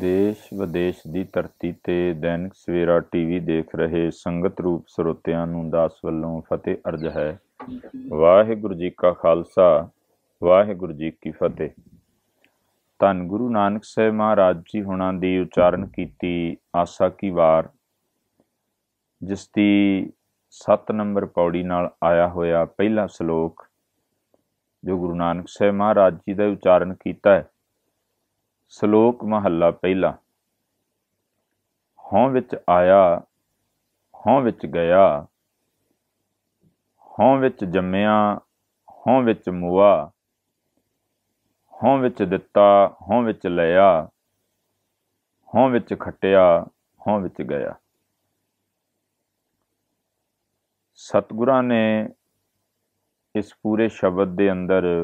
ਦੇਸ਼ ਵਿਦੇਸ਼ ਦੀ ਧਰਤੀ ਤੇ ਦੈਨਿਕ ਸਵੇਰਾ ਟੀਵੀ ਦੇਖ ਰਹੇ ਸੰਗਤ ਰੂਪ ਸਰੋਤਿਆਂ ਨੂੰ ਦਾਸ ਵੱਲੋਂ ਫਤਿਹ ਅਰਜ ਹੈ ਵਾਹਿਗੁਰੂ ਜੀ ਕਾ ਖਾਲਸਾ ਵਾਹਿਗੁਰੂ ਜੀ ਕੀ ਫਤਿਹ ਧੰਨ ਗੁਰੂ ਨਾਨਕ ਸਾਹਿਬ ਮਹਾਰਾਜ ਜੀ ਹੁਣਾਂ ਦੀ ਉਚਾਰਨ ਕੀਤੀ ਆਸਾ ਕੀ ਵਾਰ ਜਿਸ ਦੀ 7 ਨੰਬਰ ਪੌੜੀ ਨਾਲ ਆਇਆ ਹੋਇਆ ਪਹਿਲਾ ਸ਼ਲੋਕ ਜੋ ਗੁਰੂ ਨਾਨਕ ਸਾਹਿਬ ਮਹਾਰਾਜ ਜੀ ਦਾ ਉਚਾਰਨ ਕੀਤਾ ਹੈ ਸ਼ਲੋਕ ਮਹੱਲਾ ਪਹਿਲਾ ਹੋਂ ਵਿੱਚ ਆਇਆ ਹੋਂ ਵਿੱਚ ਗਿਆ ਹੋਂ ਵਿੱਚ ਜੰਮਿਆ ਹੋਂ ਵਿੱਚ ਮੂਆ ਹੋਂ ਵਿੱਚ ਦਿੱਤਾ ਹੋਂ ਵਿੱਚ ਲਿਆ ਹੋਂ ਵਿੱਚ ਖਟਿਆ ਹੋਂ ਵਿੱਚ ਗਿਆ ਸਤਿਗੁਰਾਂ ਨੇ ਇਸ ਪੂਰੇ ਸ਼ਬਦ ਦੇ ਅੰਦਰ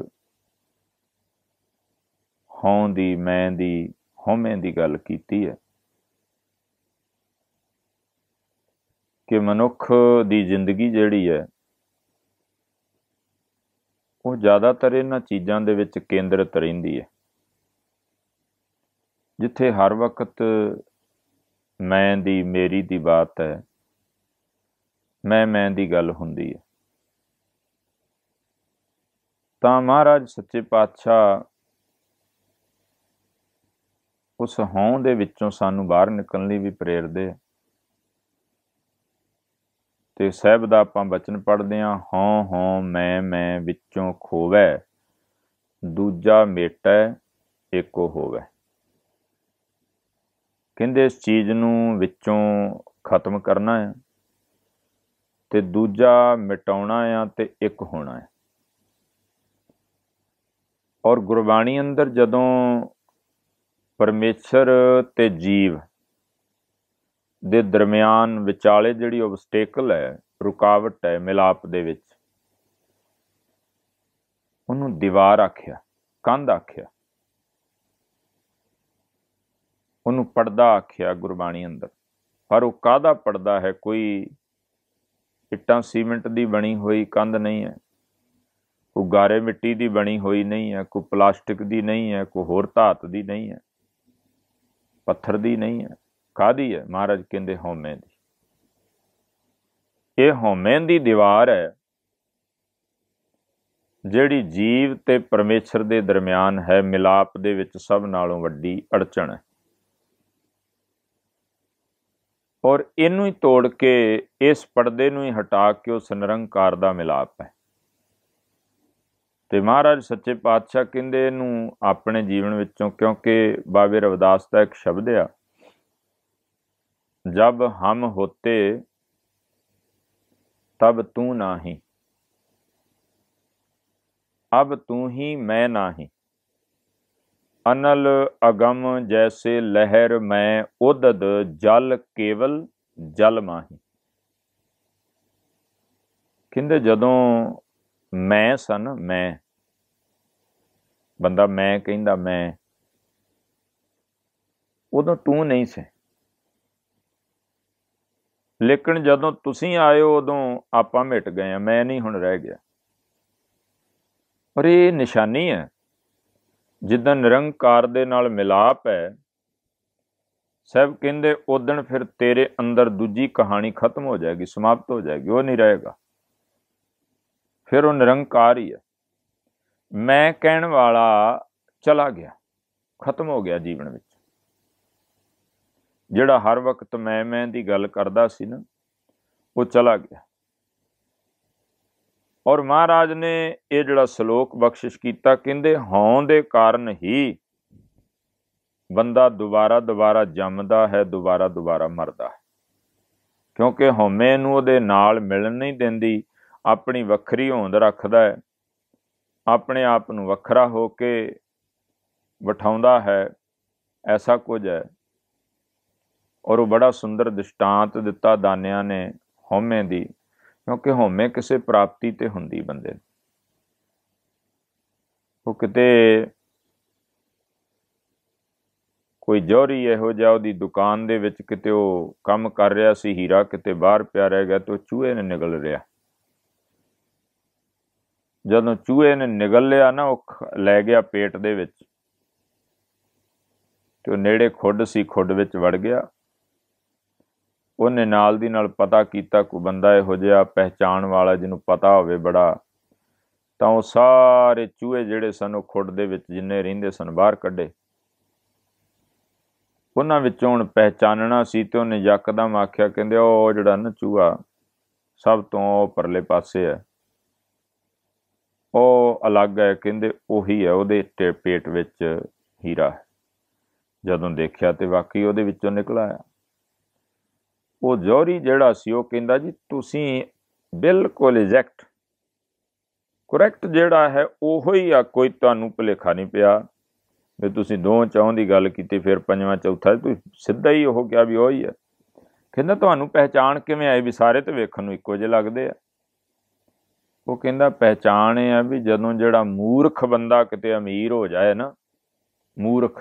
ਹੋਂ ਦੀ ਮੈਂ ਦੀ ਹੋਮੇ ਦੀ ਗੱਲ ਕੀਤੀ ਹੈ ਕਿ ਮਨੁੱਖ ਦੀ ਜ਼ਿੰਦਗੀ ਜਿਹੜੀ ਹੈ ਉਹ ਜ਼ਿਆਦਾਤਰ ਇਹਨਾਂ ਚੀਜ਼ਾਂ ਦੇ ਵਿੱਚ ਕੇਂਦਰਿਤ ਰਹਿੰਦੀ ਹੈ ਜਿੱਥੇ ਹਰ ਵਕਤ ਮੈਂ ਦੀ ਮੇਰੀ ਦੀ ਬਾਤ ਹੈ ਮੈਂ ਮੈਂ ਦੀ ਗੱਲ ਹੁੰਦੀ ਹੈ ਤਾਂ ਮਹਾਰਾਜ ਸੱਚੇ ਪਾਤਸ਼ਾਹ ਉਸ ਹੌਂ ਦੇ ਵਿੱਚੋਂ ਸਾਨੂੰ ਬਾਹਰ ਨਿਕਲਣ ਲਈ ਵੀ ਪ੍ਰੇਰਦੇ ਤੇ ਸਹਿਬ ਦਾ ਆਪਾਂ ਬਚਨ ਪੜ੍ਹਦੇ ਹਾਂ ਹਉ ਹਉ ਮੈਂ ਮੈਂ ਵਿੱਚੋਂ ਖੋਵੇ ਦੂਜਾ ਮੇਟੈ ਇੱਕੋ ਹੋਵੇ ਕਹਿੰਦੇ ਇਸ ਚੀਜ਼ ਨੂੰ ਵਿੱਚੋਂ ਖਤਮ ਕਰਨਾ ਹੈ ਤੇ ਦੂਜਾ ਮਿਟਾਉਣਾ ਆ ਤੇ ਇੱਕ ਹੋਣਾ ਹੈ ਔਰ ਗੁਰਬਾਣੀ ਅੰਦਰ ਜਦੋਂ ਪਰਮੇਸ਼ਰ ਤੇ ਜੀਵ ਦੇ ਦਰਮਿਆਨ ਵਿਚਾਲੇ ਜਿਹੜੀ ਆਬਸਟੇਕਲ ਹੈ ਰੁਕਾਵਟ ਹੈ ਮਿਲਾਪ ਦੇ ਵਿੱਚ ਉਹਨੂੰ ਦੀਵਾਰ ਆਖਿਆ ਕੰਧ ਆਖਿਆ ਉਹਨੂੰ ਪਰਦਾ ਆਖਿਆ ਗੁਰਬਾਣੀ ਅੰਦਰ ਪਰ ਉਹ ਕਾਦਾ ਪਰਦਾ ਹੈ ਕੋਈ ਇੱਟਾਂ ਸੀਮੈਂਟ ਦੀ ਬਣੀ ਹੋਈ ਕੰਧ ਨਹੀਂ ਹੈ ਉਹ ਗਾਰੇ ਮਿੱਟੀ ਦੀ ਬਣੀ ਹੋਈ ਨਹੀਂ ਹੈ ਕੋਈ ਪਲਾਸਟਿਕ ਦੀ ਨਹੀਂ ਹੈ ਕੋਈ ਹੋਰ ਧਾਤ ਦੀ ਨਹੀਂ ਹੈ ਪੱਥਰ ਦੀ ਨਹੀਂ ਹੈ ਕਾਦੀ ਹੈ ਮਹਾਰਾਜ ਕਹਿੰਦੇ ਹੋਮੇ ਦੀ ਇਹ ਹੋਮੇ ਦੀ ਦੀਵਾਰ ਹੈ ਜਿਹੜੀ ਜੀਵ ਤੇ ਪਰਮੇਸ਼ਰ ਦੇ ਦਰਮਿਆਨ ਹੈ ਮਿਲਾਪ ਦੇ ਵਿੱਚ ਸਭ ਨਾਲੋਂ ਵੱਡੀ ਅੜਚਣ ਹੈ ਔਰ ਇਹਨੂੰ ਹੀ ਤੋੜ ਕੇ ਇਸ ਪਰਦੇ ਨੂੰ ਹੀ ਹਟਾ ਕੇ ਉਸ ਨਿਰੰਕਾਰ ਦਾ ਮਿਲਾਪ ਹੈ ਤੇ ਮਹਾਰਾਜ ਸੱਚੇ ਪਾਤਸ਼ਾਹ ਕਹਿੰਦੇ ਇਹਨੂੰ ਆਪਣੇ ਜੀਵਨ ਵਿੱਚੋਂ ਕਿਉਂਕਿ ਬਾਬੇ ਰਵਿਦਾਸ ਦਾ ਇੱਕ ਸ਼ਬਦ ਆ ਜਬ ਹਮ ਹੋਤੇ ਤਬ ਤੂੰ ਨਾਹੀਂ ਅਬ ਤੂੰ ਹੀ ਮੈਂ ਨਾਹੀਂ ਅਨਲ ਅਗਮ ਜੈਸੇ ਲਹਿਰ ਮੈਂ ਉਦਦ ਜਲ ਕੇਵਲ ਜਲ ਮਾਹੀ ਕਿੰਦੇ ਜਦੋਂ ਮੈਂ ਸਨ ਮੈਂ ਬੰਦਾ ਮੈਂ ਕਹਿੰਦਾ ਮੈਂ ਉਦੋਂ ਤੂੰ ਨਹੀਂ ਸੀ ਲੇਕਿਨ ਜਦੋਂ ਤੁਸੀਂ ਆਇਓ ਉਦੋਂ ਆਪਾਂ ਮਿਟ ਗਏ ਆ ਮੈਂ ਨਹੀਂ ਹੁਣ ਰਹਿ ਗਿਆ ਪਰ ਇਹ ਨਿਸ਼ਾਨੀ ਹੈ ਜਿੱਦਾਂ ਨਿਰੰਕਾਰ ਦੇ ਨਾਲ ਮਿਲਾਪ ਹੈ ਸਭ ਕਹਿੰਦੇ ਉਦੋਂ ਫਿਰ ਤੇਰੇ ਅੰਦਰ ਦੂਜੀ ਕਹਾਣੀ ਖਤਮ ਹੋ ਜਾਏਗੀ ਸਮਾਪਤ ਹੋ ਜਾਏਗੀ ਉਹ ਨਹੀਂ ਰਹੇਗਾ ਫਿਰ ਉਹ ਨਿਰੰਕਾਰ ਹੀ ਹੈ ਮੈਂ ਕਹਿਣ ਵਾਲਾ ਚਲਾ ਗਿਆ ਖਤਮ ਹੋ ਗਿਆ ਜੀਵਨ ਵਿੱਚ ਜਿਹੜਾ ਹਰ ਵਕਤ ਮੈਂ ਮੈਂ ਦੀ ਗੱਲ ਕਰਦਾ ਸੀ ਨਾ ਉਹ ਚਲਾ ਗਿਆ ਔਰ ਮਹਾਰਾਜ ਨੇ ਇਹ ਜਿਹੜਾ ਸ਼ਲੋਕ ਬਖਸ਼ਿਸ਼ ਕੀਤਾ ਕਹਿੰਦੇ ਹੋਂ ਦੇ ਕਾਰਨ ਹੀ ਬੰਦਾ ਦੁਬਾਰਾ ਦੁਬਾਰਾ ਜੰਮਦਾ ਹੈ ਦੁਬਾਰਾ ਦੁਬਾਰਾ ਮਰਦਾ ਹੈ ਕਿਉਂਕਿ ਹਉਮੈ ਨੂੰ ਉਹਦੇ ਨਾਲ ਮਿਲਣ ਨਹੀਂ ਦਿੰਦੀ ਆਪਣੀ ਵੱਖਰੀ ਹੋਂਦ ਰੱਖਦਾ ਹੈ ਆਪਣੇ ਆਪ ਨੂੰ ਵੱਖਰਾ ਹੋ ਕੇ ਬਿਠਾਉਂਦਾ ਹੈ ਐਸਾ ਕੁਝ ਹੈ ਔਰ ਉਹ ਬੜਾ ਸੁੰਦਰ ਦਿਸ਼ਟਾਂਤ ਦਿੱਤਾ ਦਾਨਿਆਂ ਨੇ ਹਉਮੈ ਦੀ ਕਿਉਂਕਿ ਹਉਮੈ ਕਿਸੇ ਪ੍ਰਾਪਤੀ ਤੇ ਹੁੰਦੀ ਬੰਦੇ ਉਹ ਕਿਤੇ ਕੋਈ ਜੋਰੀ ਇਹੋ ਜਿਹਾ ਉਹਦੀ ਦੁਕਾਨ ਦੇ ਵਿੱਚ ਕਿਤੇ ਉਹ ਕੰਮ ਕਰ ਰਿਹਾ ਸੀ ਹੀਰਾ ਕਿਤੇ ਬਾਹਰ ਪਿਆ ਰਹਿ ਗਿਆ ਤੇ ਉਹ ਚੂਹੇ ਨੇ ਨਿਗਲ ਰਿਹਾ ਜਦੋਂ ਚੂਹੇ ਨੇ ਨਿਗਲ ਲਿਆ ਨਾ ਉਹ ਲੈ ਗਿਆ ਪੇਟ ਦੇ ਵਿੱਚ ਤੇ ਨੇੜੇ ਖੁੱਡ ਸੀ ਖੁੱਡ ਵਿੱਚ ਵੜ ਗਿਆ ਉਹਨੇ ਨਾਲ ਦੀ ਨਾਲ ਪਤਾ ਕੀਤਾ ਕੋਈ ਬੰਦਾ ਇਹੋ ਜਿਹਾ ਪਹਿਚਾਣ ਵਾਲਾ ਜਿਹਨੂੰ ਪਤਾ ਹੋਵੇ ਬੜਾ ਤਾਂ ਉਹ ਸਾਰੇ ਚੂਹੇ ਜਿਹੜੇ ਸਨ ਉਹ ਖੁੱਡ ਦੇ ਵਿੱਚ ਜਿੰਨੇ ਰਹਿੰਦੇ ਸਨ ਬਾਹਰ ਕੱਢੇ ਉਹਨਾਂ ਵਿੱਚੋਂ ਹੁਣ ਪਹਿਚਾਨਣਾ ਸੀ ਤੇ ਉਹਨੇ ਯੱਕਦਮ ਆਖਿਆ ਕਹਿੰਦੇ ਉਹ ਜਿਹੜਾ ਨਾ ਚੂਹਾ ਸਭ ਤੋਂ ਪਰਲੇ ਪਾਸੇ ਹੈ ਉਹ ਅਲੱਗ ਹੈ ਕਹਿੰਦੇ ਉਹੀ ਹੈ ਉਹਦੇ ਪੇਟ ਵਿੱਚ ਹੀਰਾ ਜਦੋਂ ਦੇਖਿਆ ਤੇ ਵਾਕਈ ਉਹਦੇ ਵਿੱਚੋਂ ਨਿਕਲ ਆਇਆ ਉਹ ਜੋਰੀ ਜਿਹੜਾ ਸੀ ਉਹ ਕਹਿੰਦਾ ਜੀ ਤੁਸੀਂ ਬਿਲਕੁਲ ਐਗਜ਼ੈਕਟ ਕਰੈਕਟ ਜਿਹੜਾ ਹੈ ਉਹੋ ਹੀ ਆ ਕੋਈ ਤੁਹਾਨੂੰ ਭੁਲੇਖਾ ਨਹੀਂ ਪਿਆ ਵੀ ਤੁਸੀਂ ਦੋ ਚੌਂ ਦੀ ਗੱਲ ਕੀਤੀ ਫਿਰ ਪੰਜਵਾਂ ਚੌਥਾ ਤੁਸੀਂ ਸਿੱਧਾ ਹੀ ਉਹ ਕਿਹਾ ਵੀ ਉਹੀ ਹੈ ਕਹਿੰਦਾ ਤੁਹਾਨੂੰ ਪਹਿਚਾਣ ਕਿਵੇਂ ਆਈ ਵੀ ਸਾਰੇ ਤੇ ਵੇਖਣ ਨੂੰ ਇੱਕੋ ਜਿਹੇ ਲੱਗਦੇ ਆ ਉਹ ਕਹਿੰਦਾ ਪਹਿਚਾਣ ਇਹ ਆ ਵੀ ਜਦੋਂ ਜਿਹੜਾ ਮੂਰਖ ਬੰਦਾ ਕਿਤੇ ਅਮੀਰ ਹੋ ਜਾਏ ਨਾ ਮੂਰਖ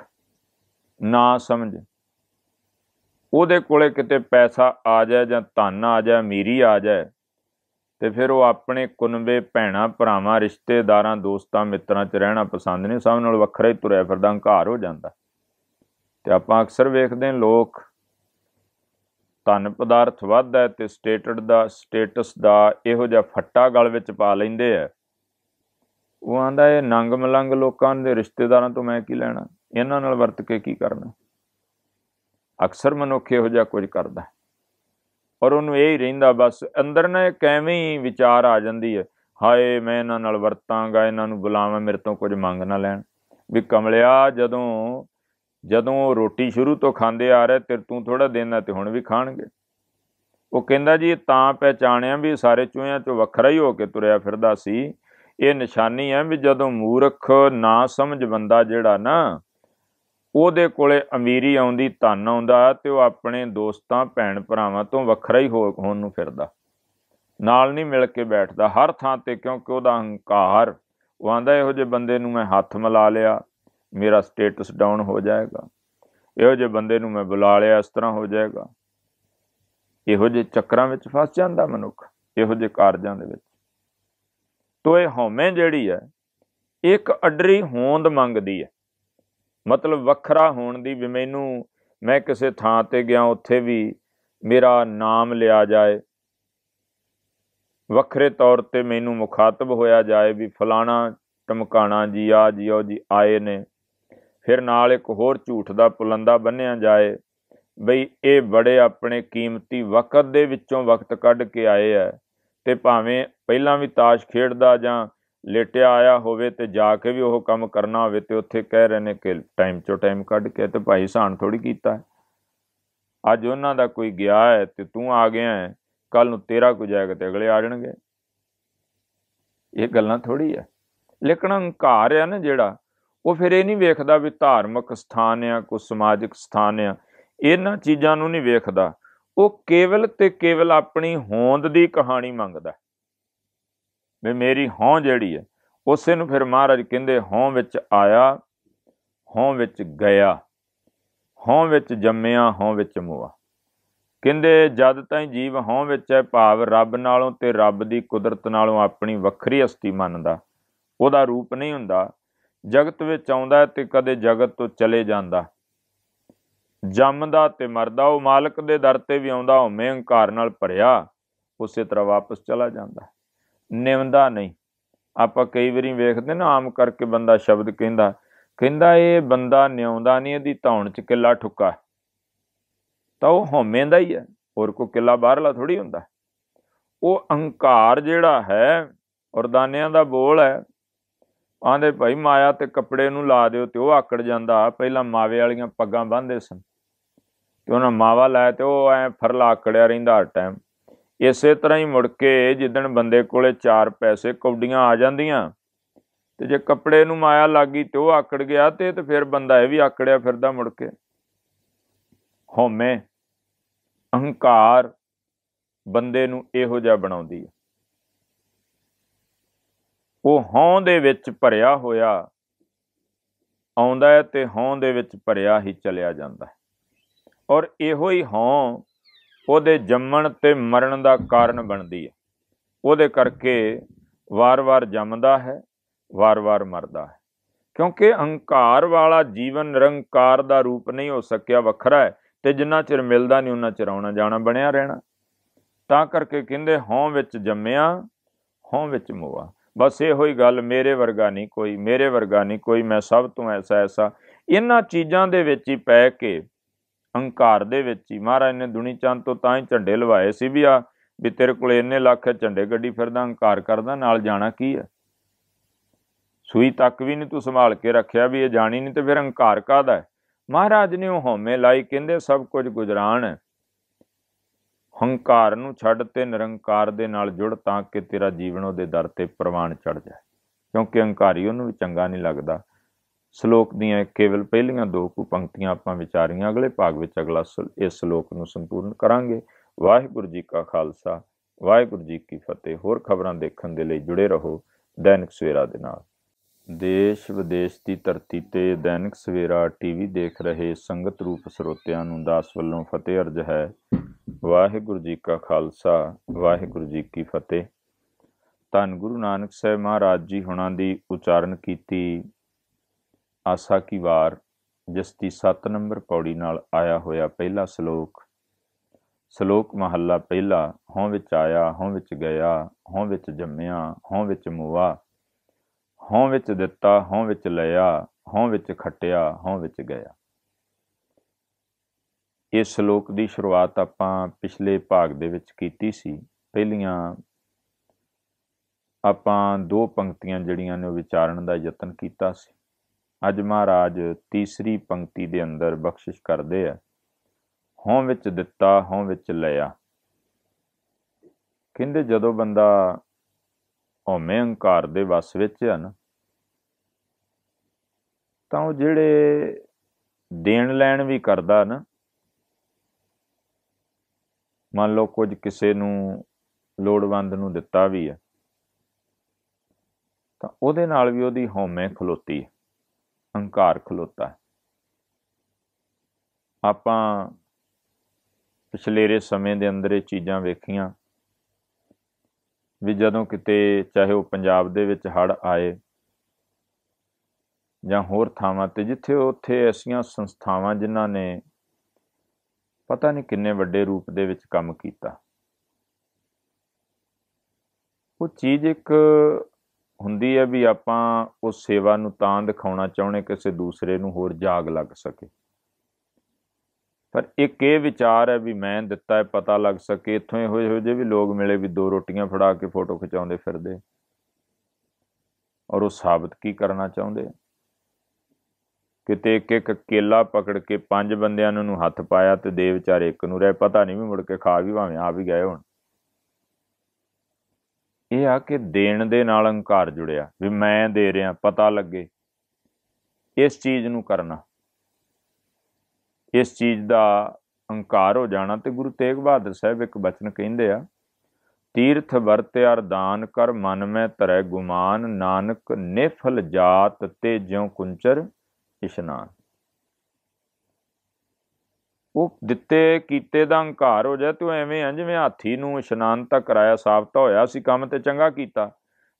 ਨਾ ਸਮਝ ਉਹਦੇ ਕੋਲੇ ਕਿਤੇ ਪੈਸਾ ਆ ਜਾਏ ਜਾਂ ਧਨ ਆ ਜਾਏ ਅਮੀਰੀ ਆ ਜਾਏ ਤੇ ਫਿਰ ਉਹ ਆਪਣੇ ਕੁਨਬੇ ਭੈਣਾ ਭਰਾਵਾਂ ਰਿਸ਼ਤੇਦਾਰਾਂ ਦੋਸਤਾਂ ਮਿੱਤਰਾਂ 'ਚ ਰਹਿਣਾ ਪਸੰਦ ਨਹੀਂ ਸਭ ਨਾਲ ਵੱਖਰਾ ਹੀ ਤੁਰਿਆ ਫਿਰਦਾ ਹੰਕਾਰ ਹੋ ਜਾਂਦਾ ਤੇ ਆਪਾਂ ਅਕਸਰ ਵੇਖਦੇ ਹਾਂ ਲੋਕ ਧਨ ਪਦਾਰਥ ਵੱਧ ਹੈ ਤੇ ਸਟੇਟਡ ਦਾ ਸਟੇਟਸ ਦਾ ਇਹੋ ਜਿਹਾ ਫੱਟਾ ਗਲ ਵਿੱਚ ਪਾ ਲੈਂਦੇ ਆ ਉਹ ਆਂਦਾ ਇਹ ਨੰਗ ਮਲੰਗ ਲੋਕਾਂ ਦੇ ਰਿਸ਼ਤੇਦਾਰਾਂ ਤੋਂ ਮੈਂ ਕੀ ਲੈਣਾ ਇਹਨਾਂ ਨਾਲ ਵਰਤ ਕੇ ਕੀ ਕਰਨਾ ਅਕਸਰ ਮਨੁੱਖ ਇਹੋ ਜਿਹਾ ਕੁਝ ਕਰਦਾ ਔਰ ਉਹਨੂੰ ਇਹ ਹੀ ਰਹਿੰਦਾ ਬਸ ਅੰਦਰ ਨਾ ਕਿਵੇਂ ਵਿਚਾਰ ਆ ਜਾਂਦੀ ਹੈ ਹਾਏ ਮੈਂ ਇਹਨਾਂ ਨਾਲ ਵਰਤਾਂਗਾ ਇਹਨਾਂ ਨੂੰ ਬੁਲਾਵਾਂ ਮੇਰੇ ਤੋਂ ਕੁਝ ਮੰਗ ਨਾ ਲੈਣ ਵੀ ਕਮਲਿਆ ਜਦੋਂ ਜਦੋਂ ਰੋਟੀ ਸ਼ੁਰੂ ਤੋਂ ਖਾਂਦੇ ਆ ਰਹੇ ਤੇ ਤੂੰ ਥੋੜਾ ਦੇਣਾ ਤੇ ਹੁਣ ਵੀ ਖਾਣਗੇ ਉਹ ਕਹਿੰਦਾ ਜੀ ਤਾਂ ਪਹਿਚਾਣਿਆ ਵੀ ਸਾਰੇ ਚੂਹਿਆਂ ਤੋਂ ਵੱਖਰਾ ਹੀ ਹੋ ਕੇ ਤੁਰਿਆ ਫਿਰਦਾ ਸੀ ਇਹ ਨਿਸ਼ਾਨੀ ਹੈ ਵੀ ਜਦੋਂ ਮੂਰਖ ਨਾ ਸਮਝ ਬੰਦਾ ਜਿਹੜਾ ਨਾ ਉਹਦੇ ਕੋਲੇ ਅਮੀਰੀ ਆਉਂਦੀ ਧਨ ਆਉਂਦਾ ਤੇ ਉਹ ਆਪਣੇ ਦੋਸਤਾਂ ਭੈਣ ਭਰਾਵਾਂ ਤੋਂ ਵੱਖਰਾ ਹੀ ਹੋਣ ਨੂੰ ਫਿਰਦਾ ਨਾਲ ਨਹੀਂ ਮਿਲ ਕੇ ਬੈਠਦਾ ਹਰ ਥਾਂ ਤੇ ਕਿਉਂਕਿ ਉਹਦਾ ਹੰਕਾਰ ਉਹ ਆਂਦਾ ਇਹੋ ਜਿਹੇ ਬੰਦੇ ਨੂੰ ਮੈਂ ਹੱਥ ਮਿਲਾ ਲਿਆ ਮੇਰਾ ਸਟੇਟਸ ਡਾਊਨ ਹੋ ਜਾਏਗਾ ਇਹੋ ਜਿਹੇ ਬੰਦੇ ਨੂੰ ਮੈਂ ਬੁਲਾ ਲਿਆ ਇਸ ਤਰ੍ਹਾਂ ਹੋ ਜਾਏਗਾ ਇਹੋ ਜਿਹੇ ਚੱਕਰਾਂ ਵਿੱਚ ਫਸ ਜਾਂਦਾ ਮਨੁੱਖ ਇਹੋ ਜਿਹੇ ਕਾਰਜਾਂ ਦੇ ਵਿੱਚ ਤੋ ਇਹ ਹਉਮੈ ਜਿਹੜੀ ਹੈ ਇੱਕ ਅਡਰੀ ਹੋਂਦ ਮੰਗਦੀ ਹੈ ਮਤਲਬ ਵੱਖਰਾ ਹੋਣ ਦੀ ਵੀ ਮੈਨੂੰ ਮੈਂ ਕਿਸੇ ਥਾਂ ਤੇ ਗਿਆ ਉੱਥੇ ਵੀ ਮੇਰਾ ਨਾਮ ਲਿਆ ਜਾਏ ਵੱਖਰੇ ਤੌਰ ਤੇ ਮੈਨੂੰ ਮੁਖਾਤਬ ਹੋਇਆ ਜਾਏ ਵੀ ਫਲਾਣਾ ਟਮਕਾਣਾ ਜੀ ਆ ਜੀਓ ਜੀ ਆਏ ਨੇ ਫਿਰ ਨਾਲ ਇੱਕ ਹੋਰ ਝੂਠ ਦਾ ਪੁਲੰਦਾ ਬੰਨਿਆ ਜਾਏ ਬਈ ਇਹ ਬੜੇ ਆਪਣੇ ਕੀਮਤੀ ਵਕਤ ਦੇ ਵਿੱਚੋਂ ਵਕਤ ਕੱਢ ਕੇ ਆਏ ਐ ਤੇ ਭਾਵੇਂ ਪਹਿਲਾਂ ਵੀ ਤਾਸ਼ ਖੇਡਦਾ ਜਾਂ ਲੇਟਿਆ ਆਇਆ ਹੋਵੇ ਤੇ ਜਾ ਕੇ ਵੀ ਉਹ ਕੰਮ ਕਰਨਾ ਹੋਵੇ ਤੇ ਉੱਥੇ ਕਹਿ ਰਹੇ ਨੇ ਕਿ ਟਾਈਮ ਚੋ ਟਾਈਮ ਕੱਢ ਕੇ ਤੇ ਭਾਈ ਸਾਨ ਥੋੜੀ ਕੀਤਾ ਅੱਜ ਉਹਨਾਂ ਦਾ ਕੋਈ ਗਿਆ ਹੈ ਤੇ ਤੂੰ ਆ ਗਿਆ ਹੈ ਕੱਲ ਨੂੰ ਤੇਰਾ ਕੋ ਜਾਏਗਾ ਤੇ ਅਗਲੇ ਆ ਜਾਣਗੇ ਇਹ ਗੱਲਾਂ ਥੋੜੀ ਐ ਲੇਕਿਨ ਹੰਕਾਰ ਆ ਨਾ ਜਿਹੜਾ ਉਹ ਫਿਰ ਇਹ ਨਹੀਂ ਵੇਖਦਾ ਵੀ ਧਾਰਮਿਕ ਸਥਾਨ ਆ ਕੋ ਸਮਾਜਿਕ ਸਥਾਨ ਆ ਇਹਨਾਂ ਚੀਜ਼ਾਂ ਨੂੰ ਨਹੀਂ ਵੇਖਦਾ ਉਹ ਕੇਵਲ ਤੇ ਕੇਵਲ ਆਪਣੀ ਹੋਂਦ ਦੀ ਕਹਾਣੀ ਮੰਗਦਾ ਵੀ ਮੇਰੀ ਹੋਂ ਜਿਹੜੀ ਹੈ ਉਸੇ ਨੂੰ ਫਿਰ ਮਹਾਰਾਜ ਕਹਿੰਦੇ ਹੋਂ ਵਿੱਚ ਆਇਆ ਹੋਂ ਵਿੱਚ ਗਿਆ ਹੋਂ ਵਿੱਚ ਜੰਮਿਆ ਹੋਂ ਵਿੱਚ ਮੋਆ ਕਹਿੰਦੇ ਜਦ ਤਾਈਂ ਜੀਵ ਹੋਂ ਵਿੱਚ ਹੈ ਭਾਵ ਰੱਬ ਨਾਲੋਂ ਤੇ ਰੱਬ ਦੀ ਕੁਦਰਤ ਨਾਲੋਂ ਆਪਣੀ ਵੱਖਰੀ ਹਸਤੀ ਮੰਨਦਾ ਉਹਦਾ ਰੂਪ ਨਹੀਂ ਹੁੰਦਾ ਜਗਤ ਵਿੱਚ ਆਉਂਦਾ ਤੇ ਕਦੇ ਜਗਤ ਤੋਂ ਚਲੇ ਜਾਂਦਾ ਜੰਮਦਾ ਤੇ ਮਰਦਾ ਉਹ ਮਾਲਕ ਦੇ ਦਰ ਤੇ ਵੀ ਆਉਂਦਾ ਹਉਮੈ ਹੰਕਾਰ ਨਾਲ ਭਰਿਆ ਉਸੇ ਤਰ੍ਹਾਂ ਵਾਪਸ ਚਲਾ ਜਾਂਦਾ ਨਿਮਦਾ ਨਹੀਂ ਆਪਾਂ ਕਈ ਵਾਰੀ ਵੇਖਦੇ ਨਾ ਆਮ ਕਰਕੇ ਬੰਦਾ ਸ਼ਬਦ ਕਹਿੰਦਾ ਕਹਿੰਦਾ ਇਹ ਬੰਦਾ ਨਿਉਂਦਾ ਨਹੀਂ ਇਹਦੀ ਧੌਣ 'ਚ ਕਿੱਲਾ ਠੁੱਕਾ ਤਾਂ ਉਹ ਹਉਮੈ ਦਾ ਹੀ ਹੈ ਹੋਰ ਕੋ ਕਿੱਲਾ ਬਾਹਰਲਾ ਥੋੜੀ ਹੁੰਦਾ ਉਹ ਅਹੰਕਾਰ ਜਿਹੜਾ ਹੈ ਔਰ ਦਾਨਿਆਂ ਦਾ ਬੋਲ ਹੈ ਆਂਦੇ ਭਾਈ ਮਾਇਆ ਤੇ ਕੱਪੜੇ ਨੂੰ ਲਾ ਦਿਓ ਤੇ ਉਹ ਆਕੜ ਜਾਂਦਾ ਪਹਿਲਾਂ ਮਾਵੇ ਵਾਲੀਆਂ ਪੱਗਾਂ ਬੰਨਦੇ ਸਨ ਤੇ ਉਹਨਾਂ ਮਾਵਾ ਲਾਇਆ ਤੇ ਉਹ ਐ ਫਰਲਾ ਆਕੜਿਆ ਰਹਿੰਦਾ ਹਰ ਟਾਈਮ ਇਸੇ ਤਰ੍ਹਾਂ ਹੀ ਮੁੜ ਕੇ ਜਿੱਦਣ ਬੰਦੇ ਕੋਲੇ 4 ਪੈਸੇ ਕੌਡੀਆਂ ਆ ਜਾਂਦੀਆਂ ਤੇ ਜੇ ਕੱਪੜੇ ਨੂੰ ਮਾਇਆ ਲੱਗੀ ਤੇ ਉਹ ਆਕੜ ਗਿਆ ਤੇ ਤੇ ਫਿਰ ਬੰਦਾ ਇਹ ਵੀ ਆਕੜਿਆ ਫਿਰਦਾ ਮੁੜ ਕੇ ਹਉਮੈ ਅਹੰਕਾਰ ਬੰਦੇ ਨੂੰ ਇਹੋ ਜਿਹਾ ਬਣਾਉਂਦੀ ਹੈ ਉਹ ਹੌਂ ਦੇ ਵਿੱਚ ਭਰਿਆ ਹੋਇਆ ਆਉਂਦਾ ਹੈ ਤੇ ਹੌਂ ਦੇ ਵਿੱਚ ਭਰਿਆ ਹੀ ਚਲਿਆ ਜਾਂਦਾ ਹੈ ਔਰ ਇਹੋ ਹੀ ਹੌਂ ਉਹਦੇ ਜੰਮਣ ਤੇ ਮਰਨ ਦਾ ਕਾਰਨ ਬਣਦੀ ਹੈ ਉਹਦੇ ਕਰਕੇ ਵਾਰ-ਵਾਰ ਜੰਮਦਾ ਹੈ ਵਾਰ-ਵਾਰ ਮਰਦਾ ਹੈ ਕਿਉਂਕਿ ਅਹੰਕਾਰ ਵਾਲਾ ਜੀਵਨ ਨਿਰੰਕਾਰ ਦਾ ਰੂਪ ਨਹੀਂ ਹੋ ਸਕਿਆ ਵੱਖਰਾ ਹੈ ਤੇ ਜਿੰਨਾ ਚਿਰ ਮਿਲਦਾ ਨਹੀਂ ਉਹਨਾਂ ਚਿਰ ਆਉਣਾ ਜਾਣਾ ਬਣਿਆ ਰਹਿਣਾ ਤਾਂ ਕਰਕੇ ਕਹਿੰਦੇ ਹੌਂ ਵਿੱਚ ਜੰਮਿਆ ਹੌਂ ਵਿੱਚ ਮੋਆ ਬਸ ਇਹੋ ਹੀ ਗੱਲ ਮੇਰੇ ਵਰਗਾ ਨਹੀਂ ਕੋਈ ਮੇਰੇ ਵਰਗਾ ਨਹੀਂ ਕੋਈ ਮੈਂ ਸਭ ਤੋਂ ਐਸਾ ਐਸਾ ਇਹਨਾਂ ਚੀਜ਼ਾਂ ਦੇ ਵਿੱਚ ਹੀ ਪੈ ਕੇ ਹੰਕਾਰ ਦੇ ਵਿੱਚ ਹੀ ਮਹਾਰਾਜ ਨੇ ਦੁਨੀ ਚੰਦ ਤੋਂ ਤਾਂ ਹੀ ਝੰਡੇ ਲਵਾਏ ਸੀ ਵੀ ਆ ਵੀ ਤੇਰੇ ਕੋਲ ਇੰਨੇ ਲੱਖ ਝੰਡੇ ਗੱਡੀ ਫਿਰਦਾ ਹੰਕਾਰ ਕਰਦਾ ਨਾਲ ਜਾਣਾ ਕੀ ਹੈ ਸੂਈ ਤੱਕ ਵੀ ਨਹੀਂ ਤੂੰ ਸੰਭਾਲ ਕੇ ਰੱਖਿਆ ਵੀ ਇਹ ਜਾਣੀ ਨਹੀਂ ਤੇ ਫਿਰ ਹੰਕਾਰ ਕਾਦਾ ਮਹਾਰਾਜ ਨੇ ਉਹ ਹਉਮੈ ਲਾਈ ਕਹਿੰਦੇ ਸਭ ਕੁਝ ਗੁਜਰਾਨ ਹੈ ਹੰਕਾਰ ਨੂੰ ਛੱਡ ਤੇ ਨਿਰੰਕਾਰ ਦੇ ਨਾਲ ਜੁੜ ਤਾਂ ਕਿ ਤੇਰਾ ਜੀਵਨ ਉਹਦੇ ਦਰ ਤੇ ਪ੍ਰਵਾਨ ਚੜ ਜਾਏ ਕਿਉਂਕਿ ਹੰਕਾਰੀ ਉਹਨੂੰ ਵੀ ਚੰਗਾ ਨਹੀਂ ਲੱਗਦਾ ਸ਼ਲੋਕ ਦੀਆਂ ਕੇਵਲ ਪਹਿਲੀਆਂ ਦੋ ਕੁ ਪੰਕਤੀਆਂ ਆਪਾਂ ਵਿਚਾਰੀਆਂ ਅਗਲੇ ਭਾਗ ਵਿੱਚ ਅਗਲਾ ਇਸ ਸ਼ਲੋਕ ਨੂੰ ਸੰਪੂਰਨ ਕਰਾਂਗੇ ਵਾਹਿਗੁਰੂ ਜੀ ਕਾ ਖਾਲਸਾ ਵਾਹਿਗੁਰੂ ਜੀ ਕੀ ਫਤਿਹ ਹੋਰ ਖਬਰਾਂ ਦੇਖਣ ਦੇ ਲਈ ਜੁੜੇ ਰਹੋ ਦੈਨਿਕ ਸਵੇਰਾ ਦੇ ਨਾਲ ਦੇਸ਼ ਵਿਦੇਸ਼ ਦੀ ਧਰਤੀ ਤੇ ਦੈਨਿਕ ਸਵੇਰਾ ਟੀਵੀ ਦੇਖ ਰਹੇ ਸੰਗਤ ਰੂਪ ਸਰੋਤਿਆਂ ਨੂੰ ਦਾਸ ਵੱਲੋਂ ਫਤਿਹ ਅਰਜ ਹੈ ਵਾਹਿਗੁਰੂ ਜੀ ਕਾ ਖਾਲਸਾ ਵਾਹਿਗੁਰੂ ਜੀ ਕੀ ਫਤਿਹ ਧੰਨ ਗੁਰੂ ਨਾਨਕ ਸਾਹਿਬ ਮਹਾਰਾਜ ਜੀ ਹੁਣਾਂ ਦੀ ਉਚਾਰਨ ਕੀਤੀ ਆਸਾ ਕੀ ਵਾਰ ਜਿਸ ਦੀ 7 ਨੰਬਰ ਪੌੜੀ ਨਾਲ ਆਇਆ ਹੋਇਆ ਪਹਿਲਾ ਸ਼ਲੋਕ ਸ਼ਲੋਕ ਮਹੱਲਾ ਪਹਿਲਾ ਹੋਂ ਵਿੱਚ ਆਇਆ ਹੋਂ ਵਿੱਚ ਗਿਆ ਹੋਂ ਵਿੱਚ ਜੰਮਿਆ ਹੋਂ ਵਿੱਚ ਮੂਆ ਹੋਂ ਵਿੱਚ ਦਿੱਤਾ ਹੋਂ ਵਿੱਚ ਲਿਆ ਹੋਂ ਵਿੱਚ ਖਟਿਆ ਹੋਂ ਵਿੱਚ ਗਿਆ ਇਸ ਸ਼ਲੋਕ ਦੀ ਸ਼ੁਰੂਆਤ ਆਪਾਂ ਪਿਛਲੇ ਭਾਗ ਦੇ ਵਿੱਚ ਕੀਤੀ ਸੀ ਪਹਿਲੀਆਂ ਆਪਾਂ ਦੋ ਪੰਕਤੀਆਂ ਜਿਹੜੀਆਂ ਨੇ ਵਿਚਾਰਨ ਦਾ ਯਤਨ ਕੀਤਾ ਸੀ ਅੱਜ ਮਹਾਰਾਜ ਤੀਸਰੀ ਪੰਕਤੀ ਦੇ ਅੰਦਰ ਬਖਸ਼ਿਸ਼ ਕਰਦੇ ਆ ਹੋਂ ਵਿੱਚ ਦਿੱਤਾ ਹੋਂ ਵਿੱਚ ਲਿਆ ਕਹਿੰਦੇ ਜਦੋਂ ਬੰਦਾ ਹਉਮੈ ਹੰਕਾਰ ਦੇ ਵਸ ਵਿੱਚ ਹਨ ਨਾ ਤਾਂ ਉਹ ਜਿਹੜੇ ਦੇਣ ਲੈਣ ਵੀ ਕਰਦਾ ਨਾ ਮੰਨ ਲਓ ਕੁਝ ਕਿਸੇ ਨੂੰ ਲੋੜਵੰਦ ਨੂੰ ਦਿੱਤਾ ਵੀ ਹੈ ਤਾਂ ਉਹਦੇ ਨਾਲ ਵੀ ਉਹਦੀ ਹਉਮੈ ਖਲੋਤੀ ਹੈ ਹੰਕਾਰ ਖਲੋਤਾ ਹੈ ਆਪਾਂ ਪਿਛਲੇਰੇ ਸਮੇਂ ਦੇ ਅੰਦਰ ਇਹ ਚੀਜ਼ਾਂ ਵੇਖੀਆਂ ਵੀ ਜਦੋਂ ਕਿਤੇ ਚਾਹੇ ਉਹ ਪੰਜਾਬ ਦੇ ਵਿੱਚ ਹੜ ਆਏ ਜਾਂ ਹੋਰ ਥਾਵਾਂ ਤੇ ਜਿੱਥੇ ਉੱਥੇ ਐਸੀਆਂ ਸੰਸਥਾਵਾਂ ਜਿਨ੍ਹਾਂ ਨੇ ਪਤਾ ਨਹੀਂ ਕਿੰਨੇ ਵੱਡੇ ਰੂਪ ਦੇ ਵਿੱਚ ਕੰਮ ਕੀਤਾ ਉਹ ਚੀਜ਼ ਇੱਕ ਹੁੰਦੀ ਹੈ ਵੀ ਆਪਾਂ ਉਹ ਸੇਵਾ ਨੂੰ ਤਾਂ ਦਿਖਾਉਣਾ ਚਾਹੁੰਦੇ ਕਿਸੇ ਦੂਸਰੇ ਨੂੰ ਹੋਰ ਜਾਗ ਲੱਗ ਸਕੇ ਪਰ ਇੱਕ ਇਹ ਵਿਚਾਰ ਹੈ ਵੀ ਮੈਂ ਦਿੱਤਾ ਹੈ ਪਤਾ ਲੱਗ ਸਕੇ ਇੱਥੋਂ ਇਹੋ ਜਿਹੇ ਜੇ ਵੀ ਲੋਕ ਮਿਲੇ ਵੀ ਦੋ ਰੋਟੀਆਂ ਫੜਾ ਕੇ ਫੋਟੋ ਖਿਚਾਉਂਦੇ ਫਿਰਦੇ ਔਰ ਉਹ ਸਾਬਤ ਕੀ ਕਰਨਾ ਚਾਹੁੰਦੇ ਆ ਕਿਤੇ ਇੱਕ ਇੱਕ ਕੇਲਾ ਪਕੜ ਕੇ ਪੰਜ ਬੰਦਿਆਂ ਨੂੰ ਹੱਥ ਪਾਇਆ ਤੇ ਦੇ ਵਿਚਾਰੇ ਇੱਕ ਨੂੰ ਰਹਿ ਪਤਾ ਨਹੀਂ ਵੀ ਮੁੜ ਕੇ ਖਾ ਵੀ ਭਾਵੇਂ ਆ ਵੀ ਗਏ ਹੋਣ ਇਹ ਆ ਕਿ ਦੇਣ ਦੇ ਨਾਲ ਹੰਕਾਰ ਜੁੜਿਆ ਵੀ ਮੈਂ ਦੇ ਰਿਹਾ ਪਤਾ ਲੱਗੇ ਇਸ ਚੀਜ਼ ਨੂੰ ਕਰਨਾ ਇਸ ਚੀਜ਼ ਦਾ ਹੰਕਾਰ ਹੋ ਜਾਣਾ ਤੇ ਗੁਰੂ ਤੇਗ ਬਹਾਦਰ ਸਾਹਿਬ ਇੱਕ ਬਚਨ ਕਹਿੰਦੇ ਆ ਤੀਰਥ ਵਰਤਿਆ ਦਾਨ ਕਰ ਮਨ ਮੈਂ ਤਰੈ ਗੁਮਾਨ ਨਾਨਕ ਨਿਫਲ ਜਾਤ ਤੇ ਜਿਉ ਕੁੰਚਰ ਇਸ਼ਨਾਨ ਉਹ ਦਿੱਤੇ ਕੀਤੇ ਦਾ ਹੰਕਾਰ ਹੋ ਜਾ ਤੇ ਉਹ ਐਵੇਂ ਆ ਜਿਵੇਂ ਹਾਥੀ ਨੂੰ ਇਸ਼ਨਾਨ ਤਾਂ ਕਰਾਇਆ ਸਾਫ ਤਾਂ ਹੋਇਆ ਸੀ ਕੰਮ ਤੇ ਚੰਗਾ ਕੀਤਾ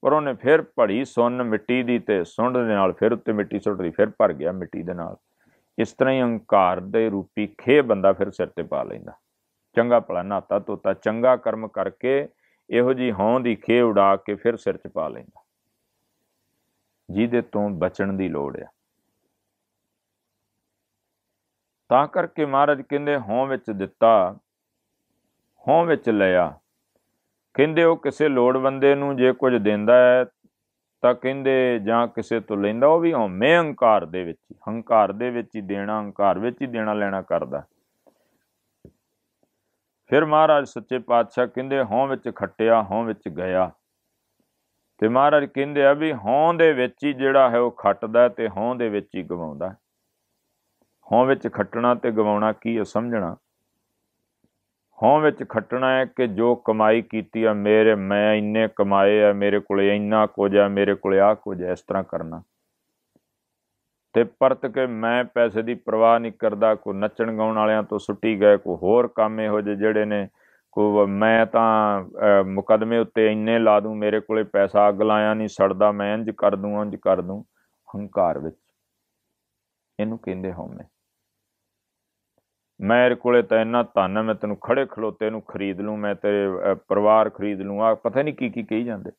ਪਰ ਉਹਨੇ ਫਿਰ ਭੜੀ ਸੁੰਨ ਮਿੱਟੀ ਦੀ ਤੇ ਸੁੰਡ ਦੇ ਨਾਲ ਫਿਰ ਉੱਤੇ ਮਿੱਟੀ ਸੁੱਟ ਲਈ ਫਿਰ ਭਰ ਗਿਆ ਮਿੱਟੀ ਦੇ ਨਾਲ ਇਸ ਤਰ੍ਹਾਂ ਹੀ ਹੰਕਾਰ ਦੇ ਰੂਪੀ ਖੇ ਬੰਦਾ ਫਿਰ ਸਿਰ ਤੇ ਪਾ ਲੈਂਦਾ ਚੰਗਾ ਭਲਾ ਨਾਤਾ ਤੋਤਾ ਚੰਗਾ ਕਰਮ ਕਰਕੇ ਇਹੋ ਜੀ ਹੌਂ ਦੀ ਖੇ ਉਡਾ ਕੇ ਫਿਰ ਸਿਰ 'ਚ ਪਾ ਲੈਂਦਾ ਜਿਹਦੇ ਤੋਂ ਬਚਣ ਦੀ ਲੋੜ ਆ ਤਾਂ ਕਰਕੇ ਮਹਾਰਾਜ ਕਹਿੰਦੇ ਹੋਂ ਵਿੱਚ ਦਿੱਤਾ ਹੋਂ ਵਿੱਚ ਲਿਆ ਕਹਿੰਦੇ ਉਹ ਕਿਸੇ ਲੋੜਵੰਦੇ ਨੂੰ ਜੇ ਕੁਝ ਦਿੰਦਾ ਹੈ ਤਾਂ ਕਹਿੰਦੇ ਜਾਂ ਕਿਸੇ ਤੋਂ ਲੈਂਦਾ ਉਹ ਵੀ ਹੋਂ ਮੈਂ ਹੰਕਾਰ ਦੇ ਵਿੱਚ ਹੰਕਾਰ ਦੇ ਵਿੱਚ ਹੀ ਦੇਣਾ ਹੰਕਾਰ ਵਿੱਚ ਹੀ ਦੇਣਾ ਲੈਣਾ ਕਰਦਾ ਫਿਰ ਮਹਾਰਾਜ ਸੱਚੇ ਪਾਤਸ਼ਾਹ ਕਹਿੰਦੇ ਹੋਂ ਵਿੱਚ ਖੱਟਿਆ ਹੋਂ ਵਿੱਚ ਗਿਆ ਤੇ ਮਹਾਰਾਜ ਕਹਿੰਦੇ ਆ ਵੀ ਹੋਂ ਦੇ ਵਿੱਚ ਹੀ ਜਿਹੜਾ ਹੈ ਉਹ ਖੱਟਦਾ ਤੇ ਹੋਂ ਦੇ ਵਿੱਚ ਹੀ ਗਵਾਉਂਦਾ ਹੋਂ ਵਿੱਚ ਖੱਟਣਾ ਤੇ ਗਵਾਉਣਾ ਕੀ ਹੈ ਸਮਝਣਾ ਹੋਂ ਵਿੱਚ ਖੱਟਣਾ ਹੈ ਕਿ ਜੋ ਕਮਾਈ ਕੀਤੀ ਆ ਮੇਰੇ ਮੈਂ ਇੰਨੇ ਕਮਾਏ ਆ ਮੇਰੇ ਕੋਲੇ ਇੰਨਾ ਕੁਝ ਆ ਮੇਰੇ ਕੋਲੇ ਆ ਕੁਝ ਇਸ ਤਰ੍ਹਾਂ ਕਰਨਾ ਤੇ ਪਰਤ ਕੇ ਮੈਂ ਪੈਸੇ ਦੀ ਪਰਵਾਹ ਨਹੀਂ ਕਰਦਾ ਕੋ ਨੱਚਣ ਗਾਉਣ ਵਾਲਿਆਂ ਤੋਂ ਸੁੱਟੀ ਗਏ ਕੋ ਹੋਰ ਕੰਮ ਇਹੋ ਜਿਹੇ ਜਿਹੜੇ ਨੇ ਕੋ ਮੈਂ ਤਾਂ ਮੁਕਦਮੇ ਉੱਤੇ ਇੰਨੇ ਲਾ ਦੂੰ ਮੇਰੇ ਕੋਲੇ ਪੈਸਾ ਅੱਗ ਲਾਇਆ ਨਹੀਂ ਸੜਦਾ ਮੈਂ ਇੰਜ ਕਰ ਦੂੰ ਇੰਜ ਕਰ ਦੂੰ ਹੰਕਾਰ ਵਿੱਚ ਇਹਨੂੰ ਕਹਿੰਦੇ ਹਉਮੈ ਮੇਰੇ ਕੋਲੇ ਤਾਂ ਇੰਨਾ ਧਨ ਹੈ ਮੈਂ ਤੈਨੂੰ ਖੜੇ ਖਲੋਤੇ ਨੂੰ ਖਰੀਦ ਲੂੰ ਮੈਂ ਤੇਰੇ ਪਰਿਵਾਰ ਖਰੀਦ ਲੂੰ ਆ ਪਤਾ ਨਹੀਂ ਕੀ ਕੀ ਕਹੀ ਜਾਂਦੇ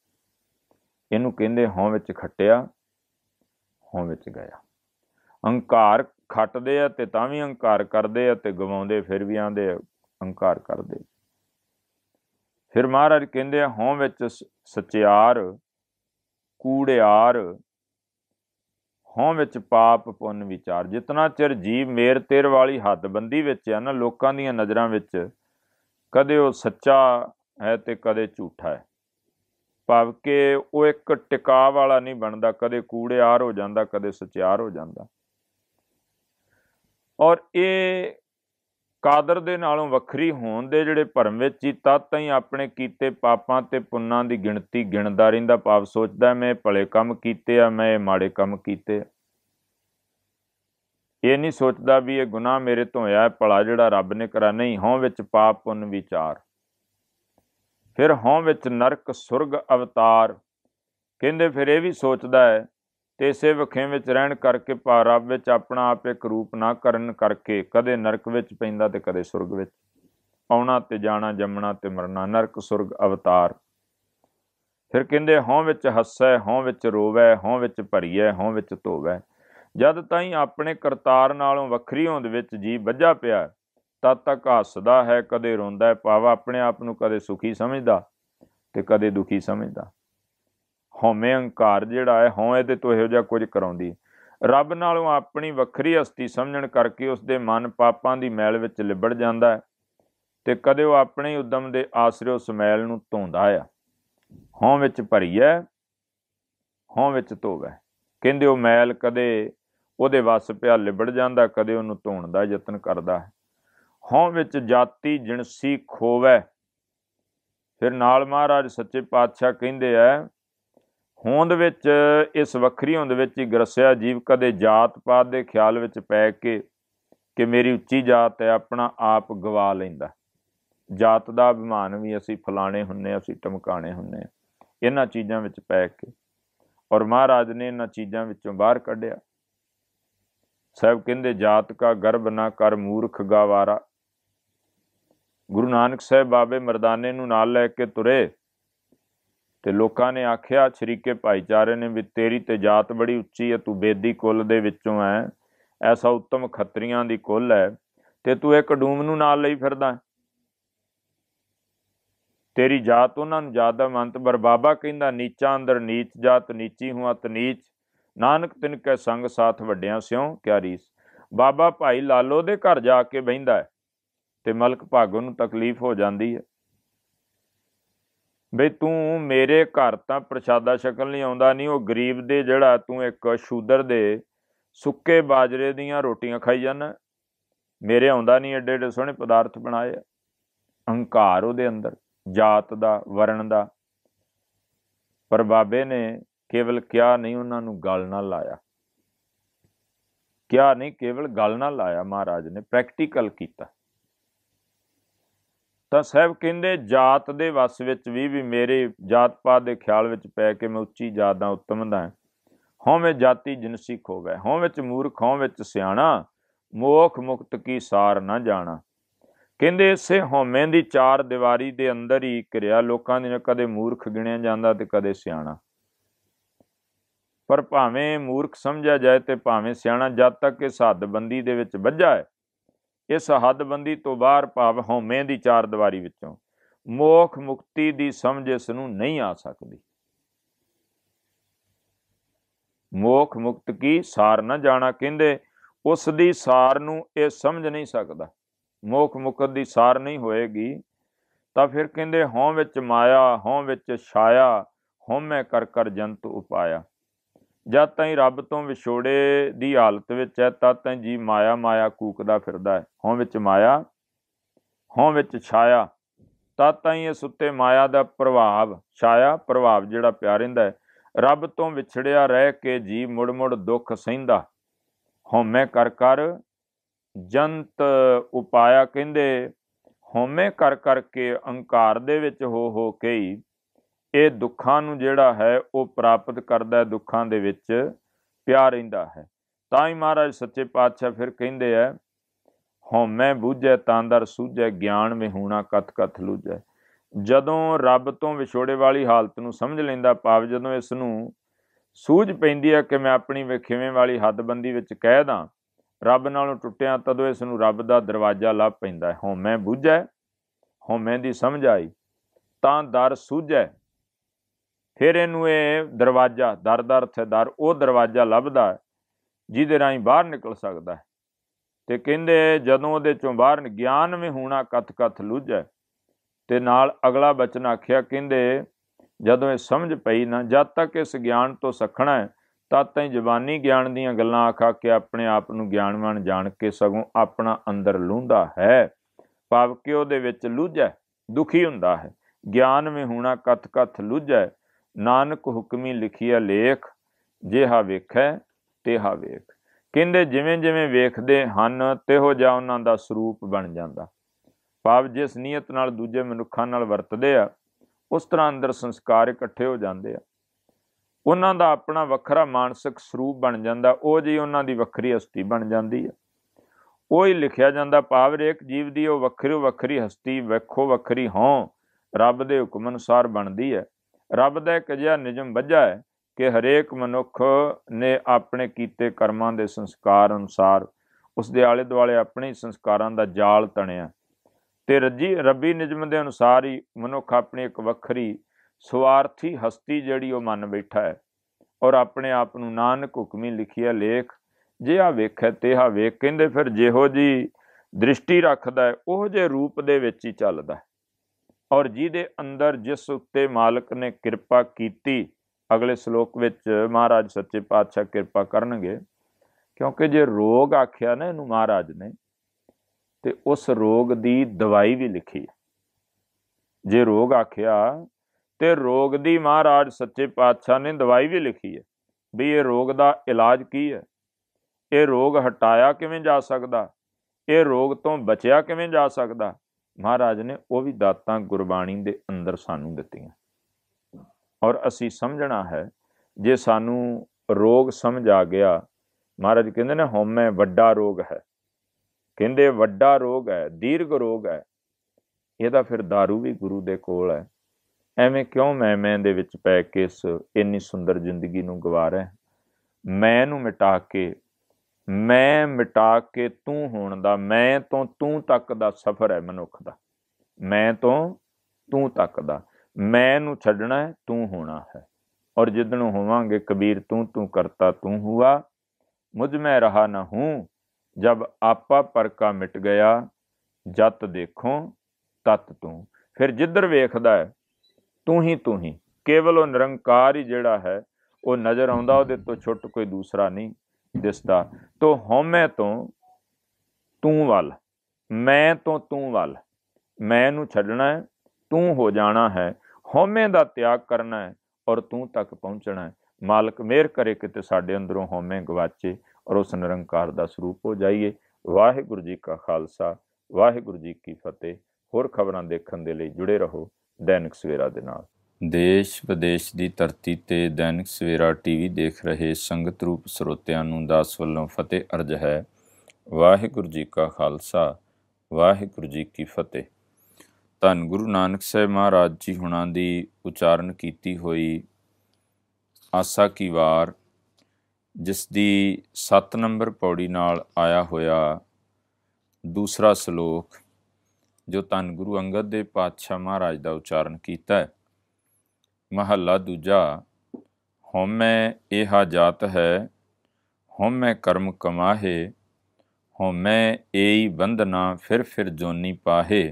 ਇਹਨੂੰ ਕਹਿੰਦੇ ਹੋਂ ਵਿੱਚ ਖੱਟਿਆ ਹੋਂ ਵਿੱਚ ਗਿਆ ਹੰਕਾਰ ਖੱਟਦੇ ਆ ਤੇ ਤਾਂ ਵੀ ਹੰਕਾਰ ਕਰਦੇ ਆ ਤੇ ਗਵਾਉਂਦੇ ਫਿਰ ਵੀ ਆਂਦੇ ਹੰਕਾਰ ਕਰਦੇ ਫਿਰ ਮਹਾਰਾਜ ਕਹਿੰਦੇ ਆ ਹੋਂ ਵਿੱਚ ਸਚਿਆਰ ਕੂੜਿਆਰ ਹੋਂ ਵਿੱਚ ਪਾਪ ਪੁੰਨ ਵਿਚਾਰ ਜਿਤਨਾ ਚਿਰ ਜੀਵ ਮੇਰ ਤੇਰ ਵਾਲੀ ਹੱਦਬੰਦੀ ਵਿੱਚ ਹੈ ਨਾ ਲੋਕਾਂ ਦੀਆਂ ਨਜ਼ਰਾਂ ਵਿੱਚ ਕਦੇ ਉਹ ਸੱਚਾ ਹੈ ਤੇ ਕਦੇ ਝੂਠਾ ਹੈ ਭਾਵ ਕਿ ਉਹ ਇੱਕ ਟਿਕਾ ਵਾਲਾ ਨਹੀਂ ਬਣਦਾ ਕਦੇ ਕੂੜਿਆਰ ਹੋ ਜਾਂਦਾ ਕਦੇ ਸਚਿਆਰ ਹੋ ਜਾਂਦਾ ਔਰ ਇਹ ਕਾਦਰ ਦੇ ਨਾਲੋਂ ਵੱਖਰੀ ਹੋਣ ਦੇ ਜਿਹੜੇ ਭਰਮ ਵਿੱਚ ਹੀ ਤਤ ਹੀ ਆਪਣੇ ਕੀਤੇ ਪਾਪਾਂ ਤੇ ਪੁੰਨਾਂ ਦੀ ਗਿਣਤੀ ਗਿਣਦਾ ਰਹਿੰਦਾ ਪਾਪ ਸੋਚਦਾ ਮੈਂ ਭਲੇ ਕੰਮ ਕੀਤੇ ਆ ਮੈਂ ਮਾੜੇ ਕੰਮ ਕੀਤੇ ਇਹ ਨਹੀਂ ਸੋਚਦਾ ਵੀ ਇਹ ਗੁਨਾਹ ਮੇਰੇ ਤੋਂ ਹੋਇਆ ਭਲਾ ਜਿਹੜਾ ਰੱਬ ਨੇ ਕਰਾ ਨਹੀਂ ਹੋਂ ਵਿੱਚ ਪਾਪ ਪੁੰਨ ਵਿਚਾਰ ਫਿਰ ਹੋਂ ਵਿੱਚ ਨਰਕ ਸੁਰਗ ਅਵਤਾਰ ਕਹਿੰਦੇ ਫਿਰ ਇਹ ਵੀ ਸੋਚਦਾ ਹੈ ਤੇ ਇਸੇ ਵਖੇ ਵਿੱਚ ਰਹਿਣ ਕਰਕੇ ਪਾ ਰੱਬ ਵਿੱਚ ਆਪਣਾ ਆਪ ਇੱਕ ਰੂਪ ਨਾ ਕਰਨ ਕਰਕੇ ਕਦੇ ਨਰਕ ਵਿੱਚ ਪੈਂਦਾ ਤੇ ਕਦੇ ਸੁਰਗ ਵਿੱਚ ਆਉਣਾ ਤੇ ਜਾਣਾ ਜੰਮਣਾ ਤੇ ਮਰਨਾ ਨਰਕ ਸੁਰਗ ਅਵਤਾਰ ਫਿਰ ਕਹਿੰਦੇ ਹੋਂ ਵਿੱਚ ਹੱਸੈ ਹੋਂ ਵਿੱਚ ਰੋਵੈ ਹੋਂ ਵਿੱਚ ਭਰੀਐ ਹੋਂ ਵਿੱਚ ਧੋਵੈ ਜਦ ਤਾਈਂ ਆਪਣੇ ਕਰਤਾਰ ਨਾਲੋਂ ਵੱਖਰੀ ਹੋਂਦ ਵਿੱਚ ਜੀ ਵੱਜਾ ਪਿਆ ਤਦ ਤੱਕ ਹੱਸਦਾ ਹੈ ਕਦੇ ਰੋਂਦਾ ਹੈ ਪਾਵਾ ਆਪਣੇ ਆਪ ਨੂੰ ਕਦੇ ਸੁਖੀ ਸਮਝਦਾ ਤੇ ਕਦੇ ਦੁਖੀ ਸਮਝਦਾ ਹਉਮੈ ਅਹੰਕਾਰ ਜਿਹੜਾ ਹੈ ਹਉਮੈ ਤੇ ਤੋਂ ਇਹੋ ਜਿਹਾ ਕੁਝ ਕਰਾਉਂਦੀ ਰੱਬ ਨਾਲੋਂ ਆਪਣੀ ਵੱਖਰੀ ਹਸਤੀ ਸਮਝਣ ਕਰਕੇ ਉਸ ਦੇ ਮਨ ਪਾਪਾਂ ਦੀ ਮੈਲ ਵਿੱਚ ਲਿਬੜ ਜਾਂਦਾ ਹੈ ਤੇ ਕਦੇ ਉਹ ਆਪਣੇ ਉਦਮ ਦੇ ਆਸਰੇ ਉਸ ਮੈਲ ਨੂੰ ਧੋਂਦਾ ਆ ਹਉ ਵਿੱਚ ਹੈ ਹਉ ਵਿੱਚ ਧੋਵੇ ਕਹਿੰਦੇ ਉਹ ਮੈਲ ਕਦੇ ਉਹਦੇ ਵਸ ਪਿਆ ਲਿਬੜ ਜਾਂਦਾ ਕਦੇ ਉਹਨੂੰ ਧੋਣ ਦਾ ਯਤਨ ਕਰਦਾ ਹੈ ਹਉ ਵਿੱਚ ਜਾਤੀ ਜਿਣਸੀ ਖੋਵੇ ਫਿਰ ਨਾਲ ਮਹਾਰਾਜ ਸੱਚੇ ਪਾਤਸ਼ਾਹ ਕਹਿੰਦੇ ਆ ਹੋਂਦ ਵਿੱਚ ਇਸ ਵੱਖਰੀ ਹੋਂਦ ਵਿੱਚ ਹੀ ਗਰਸਿਆ ਜੀਵ ਕਦੇ ਜਾਤ ਪਾਤ ਦੇ ਖਿਆਲ ਵਿੱਚ ਪੈ ਕੇ ਕਿ ਮੇਰੀ ਉੱਚੀ ਜਾਤ ਹੈ ਆਪਣਾ ਆਪ ਗਵਾ ਲੈਂਦਾ ਜਾਤ ਦਾ ਅਭਿਮਾਨ ਵੀ ਅਸੀਂ ਫਲਾਣੇ ਹੁੰਨੇ ਅਸੀਂ ਟਮਕਾਣੇ ਹੁੰਨੇ ਇਹਨਾਂ ਚੀਜ਼ਾਂ ਵਿੱਚ ਪੈ ਕੇ ਔਰ ਮਹਾਰਾਜ ਨੇ ਇਹਨਾਂ ਚੀਜ਼ਾਂ ਵਿੱਚੋਂ ਬਾਹਰ ਕੱਢਿਆ ਸਭ ਕਹਿੰਦੇ ਜਾਤ ਕਾ ਗਰਭ ਨਾ ਕਰ ਮੂਰਖ ਗਾਵਾਰਾ ਗੁਰੂ ਨਾਨਕ ਸਾਹਿਬ ਬਾਬੇ ਮਰਦਾਨੇ ਨੂੰ ਨਾਲ ਲੈ ਕੇ ਤੁਰੇ ਤੇ ਲੋਕਾਂ ਨੇ ਆਖਿਆ ਸ਼ਰੀਕੇ ਭਾਈਚਾਰੇ ਨੇ ਵੀ ਤੇਰੀ ਤੇ ਜਾਤ ਬੜੀ ਉੱਚੀ ਹੈ ਤੂੰ ਬੇਦੀ ਕੁੱਲ ਦੇ ਵਿੱਚੋਂ ਐ ਐਸਾ ਉੱਤਮ ਖੱਤਰੀਆਂ ਦੀ ਕੁੱਲ ਹੈ ਤੇ ਤੂੰ ਇੱਕ ਡੂਮ ਨੂੰ ਨਾਲ ਲਈ ਫਿਰਦਾ ਤੇਰੀ ਜਾਤ ਉਹਨਾਂ ਨੂੰ ਜ਼ਿਆਦਾ ਮੰਤ ਬਰ ਬਾਬਾ ਕਹਿੰਦਾ ਨੀਚਾ ਅੰਦਰ ਨੀਚ ਜਾਤ ਨੀਚੀ ਹੁਆ ਤਨੀਚ ਨਾਨਕ ਤਿਨ ਕੈ ਸੰਗ ਸਾਥ ਵੱਡਿਆਂ ਸਿਉ ਰੀਸ ਬਾਬਾ ਭਾਈ ਲਾਲੋ ਦੇ ਘਰ ਜਾ ਕੇ ਬੈਂਦਾ ਤੇ ਮਲਕ ਭਾਗੋ ਨੂੰ ਤਕਲੀਫ ਹੋ ਜਾਂਦੀ ਹੈ ਬਈ ਤੂੰ ਮੇਰੇ ਘਰ ਤਾਂ ਪ੍ਰਸ਼ਾਦਾ ਸ਼ਕਲ ਨਹੀਂ ਆਉਂਦਾ ਨਹੀਂ ਉਹ ਗਰੀਬ ਦੇ ਜਿਹੜਾ ਤੂੰ ਇੱਕ ਸ਼ੂਦਰ ਦੇ ਸੁੱਕੇ ਬਾਜਰੇ ਦੀਆਂ ਰੋਟੀਆਂ ਖਾਈ ਜਾਂਦਾ ਮੇਰੇ ਆਉਂਦਾ ਨਹੀਂ ਐਡੇ ਐਡੇ ਸੋਹਣੇ ਪਦਾਰਥ ਬਣਾਏ ਅਹੰਕਾਰ ਉਹਦੇ ਅੰਦਰ ਜਾਤ ਦਾ ਵਰਣ ਦਾ ਪਰ ਬਾਬੇ ਨੇ ਕੇਵਲ ਕਿਹਾ ਨਹੀਂ ਉਹਨਾਂ ਨੂੰ ਗੱਲ ਨਾਲ ਲਾਇਆ ਕਿਹਾ ਨਹੀਂ ਕੇਵਲ ਗੱਲ ਨਾਲ ਲਾਇਆ ਮਹਾਰਾਜ ਨੇ ਪ੍ਰੈਕਟੀਕਲ ਕੀਤਾ ਤਾਂ ਸਾਹਿਬ ਕਹਿੰਦੇ ਜਾਤ ਦੇ ਵਸ ਵਿੱਚ ਵੀ ਵੀ ਮੇਰੇ ਜਾਤ ਪਾਤ ਦੇ ਖਿਆਲ ਵਿੱਚ ਪੈ ਕੇ ਮੈਂ ਉੱਚੀ ਜਾਤ ਦਾ ਉੱਤਮ ਦਾ ਹਉ ਜਾਤੀ ਜਿਨਸੀ ਖੋ ਗਏ ਹਉ ਵਿੱਚ ਮੂਰਖ ਹਉ ਵਿੱਚ ਸਿਆਣਾ ਮੋਖ ਮੁਕਤ ਕੀ ਸਾਰ ਨਾ ਜਾਣਾ ਕਹਿੰਦੇ ਇਸੇ ਹਉਮੈ ਦੀ ਚਾਰ ਦੀਵਾਰੀ ਦੇ ਅੰਦਰ ਹੀ ਕਿਰਿਆ ਲੋਕਾਂ ਦੀ ਕਦੇ ਮੂਰਖ ਗਿਣਿਆ ਜਾਂਦਾ ਤੇ ਕਦੇ ਸਿਆਣਾ ਪਰ ਭਾਵੇਂ ਮੂਰਖ ਸਮਝਿਆ ਜਾਏ ਤੇ ਭਾਵੇਂ ਸਿਆਣਾ ਜਦ ਤੱਕ ਇਸ ਹੱਦਬੰਦੀ ਦੇ ਵਿੱਚ ਵੱਜਾ ਹੈ ਇਸ ਹੱਦਬੰਦੀ ਤੋਂ ਬਾਹਰ ਭਾਵ ਹਉਮੈ ਦੀ ਚਾਰ ਦੀਵਾਰੀ ਵਿੱਚੋਂ ਮੋਖ ਮੁਕਤੀ ਦੀ ਸਮਝ ਇਸ ਨੂੰ ਨਹੀਂ ਆ ਸਕਦੀ ਮੋਖ ਮੁਕਤ ਕੀ ਸਾਰ ਨਾ ਜਾਣਾ ਕਹਿੰਦੇ ਉਸ ਦੀ ਸਾਰ ਨੂੰ ਇਹ ਸਮਝ ਨਹੀਂ ਸਕਦਾ ਮੋਖ ਮੁਕਤ ਦੀ ਸਾਰ ਨਹੀਂ ਹੋਏਗੀ ਤਾਂ ਫਿਰ ਕਹਿੰਦੇ ਹਉ ਵਿੱਚ ਮਾਇਆ ਹਉ ਵਿੱਚ ਛਾਇਆ ਹਉਮੈ ਮੈਂ ਕਰ ਕਰ ਜੰਤ ਉਪਾਇਆ ਜਦ ਤਾਈਂ ਰੱਬ ਤੋਂ ਵਿਛੋੜੇ ਦੀ ਹਾਲਤ ਵਿੱਚ ਹੈ ਤਦ ਤਾਂ ਜੀ ਮਾਇਆ ਮਾਇਆ ਕੂਕਦਾ ਫਿਰਦਾ ਹੈ ਹੋਂ ਵਿੱਚ ਮਾਇਆ ਹੋਂ ਵਿੱਚ ਛਾਇਆ ਤਦ ਤਾਈਂ ਇਸ ਉੱਤੇ ਮਾਇਆ ਦਾ ਪ੍ਰਭਾਵ ਛਾਇਆ ਪ੍ਰਭਾਵ ਜਿਹੜਾ ਪਿਆ ਰਹਿੰਦਾ ਹੈ ਰੱਬ ਤੋਂ ਵਿਛੜਿਆ ਰਹਿ ਕੇ ਜੀ ਮੁੜ ਮੁੜ ਦੁੱਖ ਸਹਿੰਦਾ ਹਉਮੈ ਕਰ ਕਰ ਜੰਤ ਉਪਾਇਆ ਕਹਿੰਦੇ ਹਉਮੈ ਕਰ ਕਰਕੇ ਅਹੰਕਾਰ ਦੇ ਵਿੱਚ ਹੋ ਹੋ ਕੇ ਹੀ ਇਹ ਦੁੱਖਾਂ ਨੂੰ ਜਿਹੜਾ ਹੈ ਉਹ ਪ੍ਰਾਪਤ ਕਰਦਾ ਦੁੱਖਾਂ ਦੇ ਵਿੱਚ ਪਿਆ ਰਹਿੰਦਾ ਹੈ ਤਾਂ ਹੀ ਮਹਾਰਾਜ ਸੱਚੇ ਪਾਤਸ਼ਾਹ ਫਿਰ ਕਹਿੰਦੇ ਆ ਹਉ ਮੈਂ ਬੂਝੈ ਤਾਂਦਰ ਸੂਝੈ ਗਿਆਨ ਵਿੱਚ ਹੋਣਾ ਕਤ ਕਤ ਲੂਝੈ ਜਦੋਂ ਰੱਬ ਤੋਂ ਵਿਛੋੜੇ ਵਾਲੀ ਹਾਲਤ ਨੂੰ ਸਮਝ ਲੈਂਦਾ ਪਾਪ ਜਦੋਂ ਇਸ ਨੂੰ ਸੂਝ ਪੈਂਦੀ ਹੈ ਕਿ ਮੈਂ ਆਪਣੀ ਵਿਖੇਵੇਂ ਵਾਲੀ ਹੱਦਬੰਦੀ ਵਿੱਚ ਕਹਿ ਦਾਂ ਰੱਬ ਨਾਲੋਂ ਟੁੱਟਿਆ ਤਦੋਂ ਇਸ ਨੂੰ ਰੱਬ ਦਾ ਦਰਵਾਜ਼ਾ ਲੱਭ ਪੈਂਦਾ ਹੈ ਬੁੱਝੈ ਹਉ ਮੈਂ ਦੀ ਸਮਝ ਆਈ ਤਾਂ ਦਰ ਸੂਝੈ ਫਿਰ ਇਹਨੂੰ ਇਹ ਦਰਵਾਜ਼ਾ ਦਰ ਦਰ ਥੇ ਦਰ ਉਹ ਦਰਵਾਜ਼ਾ ਲੱਭਦਾ ਜਿਹਦੇ ਰਾਹੀਂ ਬਾਹਰ ਨਿਕਲ ਸਕਦਾ ਹੈ ਤੇ ਕਹਿੰਦੇ ਜਦੋਂ ਉਹਦੇ ਚੋਂ ਬਾਹਰ ਗਿਆਨ ਵਿੱਚ ਹੋਣਾ ਕਥ ਕਥ ਲੁਝੈ ਤੇ ਨਾਲ ਅਗਲਾ ਬਚਨ ਆਖਿਆ ਕਹਿੰਦੇ ਜਦੋਂ ਇਹ ਸਮਝ ਪਈ ਨਾ ਜਦ ਤੱਕ ਇਸ ਗਿਆਨ ਤੋਂ ਸਖਣਾ ਹੈ ਤਦ ਤਾਈਂ ਜ਼ਬਾਨੀ ਗਿਆਨ ਦੀਆਂ ਗੱਲਾਂ ਆਖਾ ਕੇ ਆਪਣੇ ਆਪ ਨੂੰ ਗਿਆਨਵਾਨ ਜਾਣ ਕੇ ਸਗੋਂ ਆਪਣਾ ਅੰਦਰ ਲੁੰਦਾ ਹੈ ਭਾਵ ਕਿ ਉਹਦੇ ਵਿੱਚ ਲੁਝੈ ਦੁਖੀ ਹੁੰਦਾ ਹੈ ਗਿਆਨ ਵਿੱਚ ਹੋਣਾ ਕਥ ਕਥ ਲੁਝੈ ਨਾਨਕ ਹੁਕਮੀ ਲਿਖਿਆ ਲੇਖ ਜਿਹਾ ਵੇਖੈ ਤਿਹਾ ਵੇਖ ਕਹਿੰਦੇ ਜਿਵੇਂ ਜਿਵੇਂ ਵੇਖਦੇ ਹਨ ਤਿਹੋ ਜਾ ਉਹਨਾਂ ਦਾ ਸਰੂਪ ਬਣ ਜਾਂਦਾ ਭਾਵ ਜਿਸ ਨੀਅਤ ਨਾਲ ਦੂਜੇ ਮਨੁੱਖਾਂ ਨਾਲ ਵਰਤਦੇ ਆ ਉਸ ਤਰ੍ਹਾਂ ਅੰਦਰ ਸੰਸਕਾਰ ਇਕੱਠੇ ਹੋ ਜਾਂਦੇ ਆ ਉਹਨਾਂ ਦਾ ਆਪਣਾ ਵੱਖਰਾ ਮਾਨਸਿਕ ਸਰੂਪ ਬਣ ਜਾਂਦਾ ਉਹ ਜੀ ਉਹਨਾਂ ਦੀ ਵੱਖਰੀ ਹਸਤੀ ਬਣ ਜਾਂਦੀ ਆ ਉਹ ਹੀ ਲਿਖਿਆ ਜਾਂਦਾ ਭਾਵ ਰੇਕ ਜੀਵ ਦੀ ਉਹ ਵੱਖਰੀ ਵੱਖਰੀ ਹਸਤੀ ਵੇਖੋ ਵੱਖਰੀ ਹੋਂ ਰੱਬ ਦੇ ਹੁਕਮ ਅਨੁਸਾਰ ਬਣਦੀ ਹੈ ਰੱਬ ਦਾ ਇੱਕ ਜਿਹਾ ਨਿਯਮ ਵੱਜਾ ਹੈ ਕਿ ਹਰੇਕ ਮਨੁੱਖ ਨੇ ਆਪਣੇ ਕੀਤੇ ਕਰਮਾਂ ਦੇ ਸੰਸਕਾਰ ਅਨੁਸਾਰ ਉਸ ਦੇ ਆਲੇ ਦੁਆਲੇ ਆਪਣੇ ਸੰਸਕਾਰਾਂ ਦਾ ਜਾਲ ਤਣਿਆ ਤੇ ਰੱਜੀ ਰੱਬੀ ਨਿਯਮ ਦੇ ਅਨੁਸਾਰ ਹੀ ਮਨੁੱਖ ਆਪਣੀ ਇੱਕ ਵੱਖਰੀ ਸਵਾਰਥੀ ਹਸਤੀ ਜਿਹੜੀ ਉਹ ਮੰਨ ਬੈਠਾ ਹੈ ਔਰ ਆਪਣੇ ਆਪ ਨੂੰ ਨਾਨਕ ਹੁਕਮੀ ਲਿਖਿਆ ਲੇਖ ਜੇ ਆ ਵੇਖੇ ਤੇ ਆ ਵੇਖ ਕਹਿੰਦੇ ਫਿਰ ਜਿਹੋ ਜੀ ਦ੍ਰਿਸ਼ਟੀ ਰੱਖਦਾ ਹੈ ਉਹ ਜੇ ਰੂਪ ਦੇ ਵਿੱਚ ਹੀ ਚੱਲਦਾ ਹੈ ਔਰ ਜਿਹਦੇ ਅੰਦਰ ਜਿਸ ਉੱਤੇ ਮਾਲਕ ਨੇ ਕਿਰਪਾ ਕੀਤੀ ਅਗਲੇ ਸ਼ਲੋਕ ਵਿੱਚ ਮਹਾਰਾਜ ਸੱਚੇ ਪਾਤਸ਼ਾਹ ਕਿਰਪਾ ਕਰਨਗੇ ਕਿਉਂਕਿ ਜੇ ਰੋਗ ਆਖਿਆ ਨਾ ਇਹਨੂੰ ਮਹਾਰਾਜ ਨੇ ਤੇ ਉਸ ਰੋਗ ਦੀ ਦਵਾਈ ਵੀ ਲਿਖੀ ਜੇ ਰੋਗ ਆਖਿਆ ਤੇ ਰੋਗ ਦੀ ਮਹਾਰਾਜ ਸੱਚੇ ਪਾਤਸ਼ਾਹ ਨੇ ਦਵਾਈ ਵੀ ਲਿਖੀ ਹੈ ਵੀ ਇਹ ਰੋਗ ਦਾ ਇਲਾਜ ਕੀ ਹੈ ਇਹ ਰੋਗ ਹਟਾਇਆ ਕਿਵੇਂ ਜਾ ਸਕਦਾ ਇਹ ਰੋਗ ਤੋਂ ਬਚਿਆ ਕਿਵੇਂ ਜਾ ਸਕਦਾ ਮਹਾਰਾਜ ਨੇ ਉਹ ਵੀ ਦਾਤਾਂ ਗੁਰਬਾਣੀ ਦੇ ਅੰਦਰ ਸਾਨੂੰ ਦਿੱਤੀਆਂ ਔਰ ਅਸੀਂ ਸਮਝਣਾ ਹੈ ਜੇ ਸਾਨੂੰ ਰੋਗ ਸਮਝ ਆ ਗਿਆ ਮਹਾਰਾਜ ਕਹਿੰਦੇ ਨੇ ਹਉਮੈ ਵੱਡਾ ਰੋਗ ਹੈ ਕਹਿੰਦੇ ਵੱਡਾ ਰੋਗ ਹੈ ਦੀਰਘ ਰੋਗ ਹੈ ਇਹਦਾ ਫਿਰ दारू ਵੀ ਗੁਰੂ ਦੇ ਕੋਲ ਹੈ ਐਵੇਂ ਕਿਉਂ ਮੈਂ ਮੈਂ ਦੇ ਵਿੱਚ ਪੈ ਕੇ ਇਸ ਇੰਨੀ ਸੁੰਦਰ ਜ਼ਿੰਦਗੀ ਨੂੰ ਗਵਾ ਰਿਹਾ ਮੈਂ ਨੂੰ ਮਿਟਾ ਕੇ ਮੈਂ ਮਿਟਾ ਕੇ ਤੂੰ ਹੋਣ ਦਾ ਮੈਂ ਤੋਂ ਤੂੰ ਤੱਕ ਦਾ ਸਫ਼ਰ ਹੈ ਮਨੁੱਖ ਦਾ ਮੈਂ ਤੋਂ ਤੂੰ ਤੱਕ ਦਾ ਮੈਂ ਨੂੰ ਛੱਡਣਾ ਹੈ ਤੂੰ ਹੋਣਾ ਹੈ ਔਰ ਜਿੱਦਣ ਹੋਵਾਂਗੇ ਕਬੀਰ ਤੂੰ ਤੂੰ ਕਰਤਾ ਤੂੰ ਹੁਆ ਮੁਝ ਮੈਂ ਰਹਾ ਨਾ ਹੂੰ ਜਬ ਆਪਾ ਪਰਕਾ ਮਿਟ ਗਿਆ ਜਤ ਦੇਖੋ ਤਤ ਤੂੰ ਫਿਰ ਜਿੱਧਰ ਵੇਖਦਾ ਹੈ ਤੂੰ ਹੀ ਤੂੰ ਹੀ ਕੇਵਲ ਉਹ ਨਿਰੰਕਾਰ ਹੀ ਜਿਹੜਾ ਹੈ ਉਹ ਨਜ਼ਰ ਆਉਂਦਾ ਉਹਦੇ ਤੋਂ ਛੁੱਟ ਕੋਈ ਦੂਸਰਾ ਨਹੀਂ ਦਿਸਦਾ ਤੋ ਹਉਮੈ ਤੋਂ ਤੂੰ ਵੱਲ ਮੈਂ ਤੋਂ ਤੂੰ ਵੱਲ ਮੈਂ ਨੂੰ ਛੱਡਣਾ ਹੈ ਤੂੰ ਹੋ ਜਾਣਾ ਹੈ ਹਉਮੈ ਦਾ ਤਿਆਗ ਕਰਨਾ ਹੈ ਔਰ ਤੂੰ ਤੱਕ ਪਹੁੰਚਣਾ ਹੈ ਮਾਲਕ ਮਿਹਰ ਕਰੇ ਕਿਤੇ ਸਾਡੇ ਅੰਦਰੋਂ ਹਉਮੈ ਗਵਾਚੇ ਔਰ ਉਸ ਨਿਰੰਕਾਰ ਦਾ ਸਰੂਪ ਹੋ ਜਾਈਏ ਵਾਹਿਗੁਰੂ ਜੀ ਕਾ ਖਾਲਸਾ ਵਾਹਿਗੁਰੂ ਜੀ ਕੀ ਫਤਿਹ ਹੋਰ ਖਬਰਾਂ ਦੇਖਣ ਦੇ ਲਈ ਜੁੜੇ ਰਹੋ ਦੈਨਿਕ ਸਵੇਰਾ ਦੇ ਨਾਲ ਦੇਸ਼ ਵਿਦੇਸ਼ ਦੀ ਧਰਤੀ ਤੇ ਦੈਨਿਕ ਸਵੇਰਾ ਟੀਵੀ ਦੇਖ ਰਹੇ ਸੰਗਤ ਰੂਪ ਸਰੋਤਿਆਂ ਨੂੰ ਦਾਸ ਵੱਲੋਂ ਫਤਿਹ ਅਰਜ ਹੈ ਵਾਹਿਗੁਰੂ ਜੀ ਕਾ ਖਾਲਸਾ ਵਾਹਿਗੁਰੂ ਜੀ ਕੀ ਫਤਿਹ ਧੰਨ ਗੁਰੂ ਨਾਨਕ ਸਾਹਿਬ ਮਹਾਰਾਜ ਜੀ ਹੁਣਾਂ ਦੀ ਉਚਾਰਨ ਕੀਤੀ ਹੋਈ ਆਸਾ ਕੀ ਵਾਰ ਜਿਸ ਦੀ 7 ਨੰਬਰ ਪੌੜੀ ਨਾਲ ਆਇਆ ਹੋਇਆ ਦੂਸਰਾ ਸ਼ਲੋਕ ਜੋ ਧੰਨ ਗੁਰੂ ਅੰਗਦ ਦੇ ਪਾਤਸ਼ਾਹ ਮਹਾਰਾਜ ਦਾ ਉਚਾਰਨ ਕੀਤਾ ਹੈ ਮਹੱਲਾ ਦੂਜਾ ਹਉਮੈ ਇਹਾ ਜਾਤ ਹੈ ਹਉਮੈ ਕਰਮ ਕਮਾਹੇ ਹਉਮੈ ਏਈ ਬੰਧਨਾ ਫਿਰ ਫਿਰ ਜੋਨੀ ਪਾਹੇ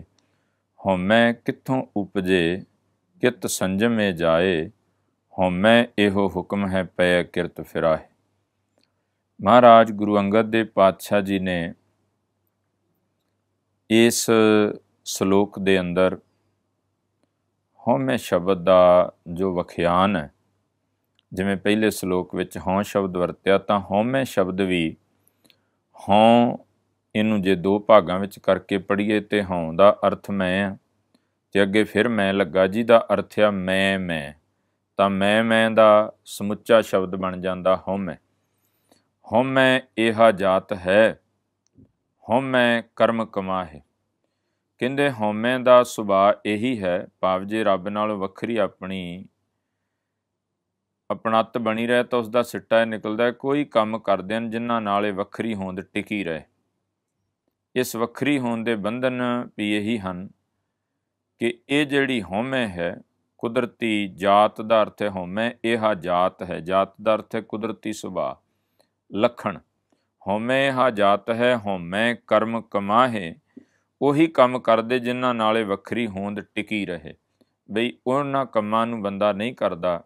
ਹਉਮੈ ਕਿੱਥੋਂ ਉਪਜੇ ਕਿਤ ਸੰਜਮੇ ਜਾਏ ਹਉਮੈ ਇਹੋ ਹੁਕਮ ਹੈ ਪੈ ਕਿਰਤ ਫਿਰਾਏ ਮਹਾਰਾਜ ਗੁਰੂ ਅੰਗਦ ਦੇ ਪਾਤਸ਼ਾਹ ਜੀ ਨੇ ਇਸ ਸ਼ਲੋਕ ਦੇ ਅੰਦਰ ਹਉਮੈ ਸ਼ਬਦ ਦਾ ਜੋ ਵਖਿਆਨ ਹੈ ਜਿਵੇਂ ਪਹਿਲੇ ਸ਼ਲੋਕ ਵਿੱਚ ਹਉ ਸ਼ਬਦ ਵਰਤਿਆ ਤਾਂ ਹਉਮੈ ਸ਼ਬਦ ਵੀ ਹਉ ਇਹਨੂੰ ਜੇ ਦੋ ਭਾਗਾਂ ਵਿੱਚ ਕਰਕੇ ਪੜ੍ਹੀਏ ਤੇ ਹਉ ਦਾ ਅਰਥ ਮੈਂ ਤੇ ਅੱਗੇ ਫਿਰ ਮੈਂ ਲੱਗਾ ਜੀ ਦਾ ਅਰਥ ਆ ਮੈਂ ਮੈਂ ਤਾਂ ਮੈਂ ਮੈਂ ਦਾ ਸਮੁੱਚਾ ਸ਼ਬਦ ਬਣ ਜਾਂਦਾ ਹਉਮੈ ਹਉਮੈ ਇਹਾ ਜਾਤ ਹੈ ਹਉਮੈ ਕਰਮ ਕਮਾਹੇ ਕਹਿੰਦੇ ਹਉਮੈ ਦਾ ਸੁਭਾਅ ਇਹੀ ਹੈ ਭਾਵ ਜੇ ਰੱਬ ਨਾਲ ਵੱਖਰੀ ਆਪਣੀ ਆਪਣਤ ਬਣੀ ਰਹੇ ਤਾਂ ਉਸ ਦਾ ਸਿੱਟਾ ਨਿਕਲਦਾ ਕੋਈ ਕੰਮ ਕਰਦੇ ਨੇ ਜਿਨ੍ਹਾਂ ਨਾਲ ਇਹ ਵੱਖਰੀ ਹੋਂਦ ਟਿਕੀ ਰਹੇ ਇਸ ਵੱਖਰੀ ਹੋਣ ਦੇ ਬੰਧਨ ਵੀ ਇਹੀ ਹਨ ਕਿ ਇਹ ਜਿਹੜੀ ਹਉਮੈ ਹੈ ਕੁਦਰਤੀ ਜਾਤ ਦਾ ਅਰਥ ਹੈ ਹਉਮੈ ਇਹ ਆ ਜਾਤ ਹੈ ਜਾਤ ਦਾ ਅਰਥ ਹੈ ਕੁਦਰਤੀ ਸੁਭਾਅ ਲਖਣ ਹਉਮੈ ਹਾ ਜਾਤ ਹੈ ਹਉਮੈ ਕਰਮ ਕਮਾਹੇ ਉਹੀ ਕੰਮ ਕਰਦੇ ਜਿਨ੍ਹਾਂ ਨਾਲੇ ਵੱਖਰੀ ਹੋਂਦ ਟਿਕੀ ਰਹੇ ਬਈ ਉਹਨਾਂ ਕੰਮਾਂ ਨੂੰ ਬੰਦਾ ਨਹੀਂ ਕਰਦਾ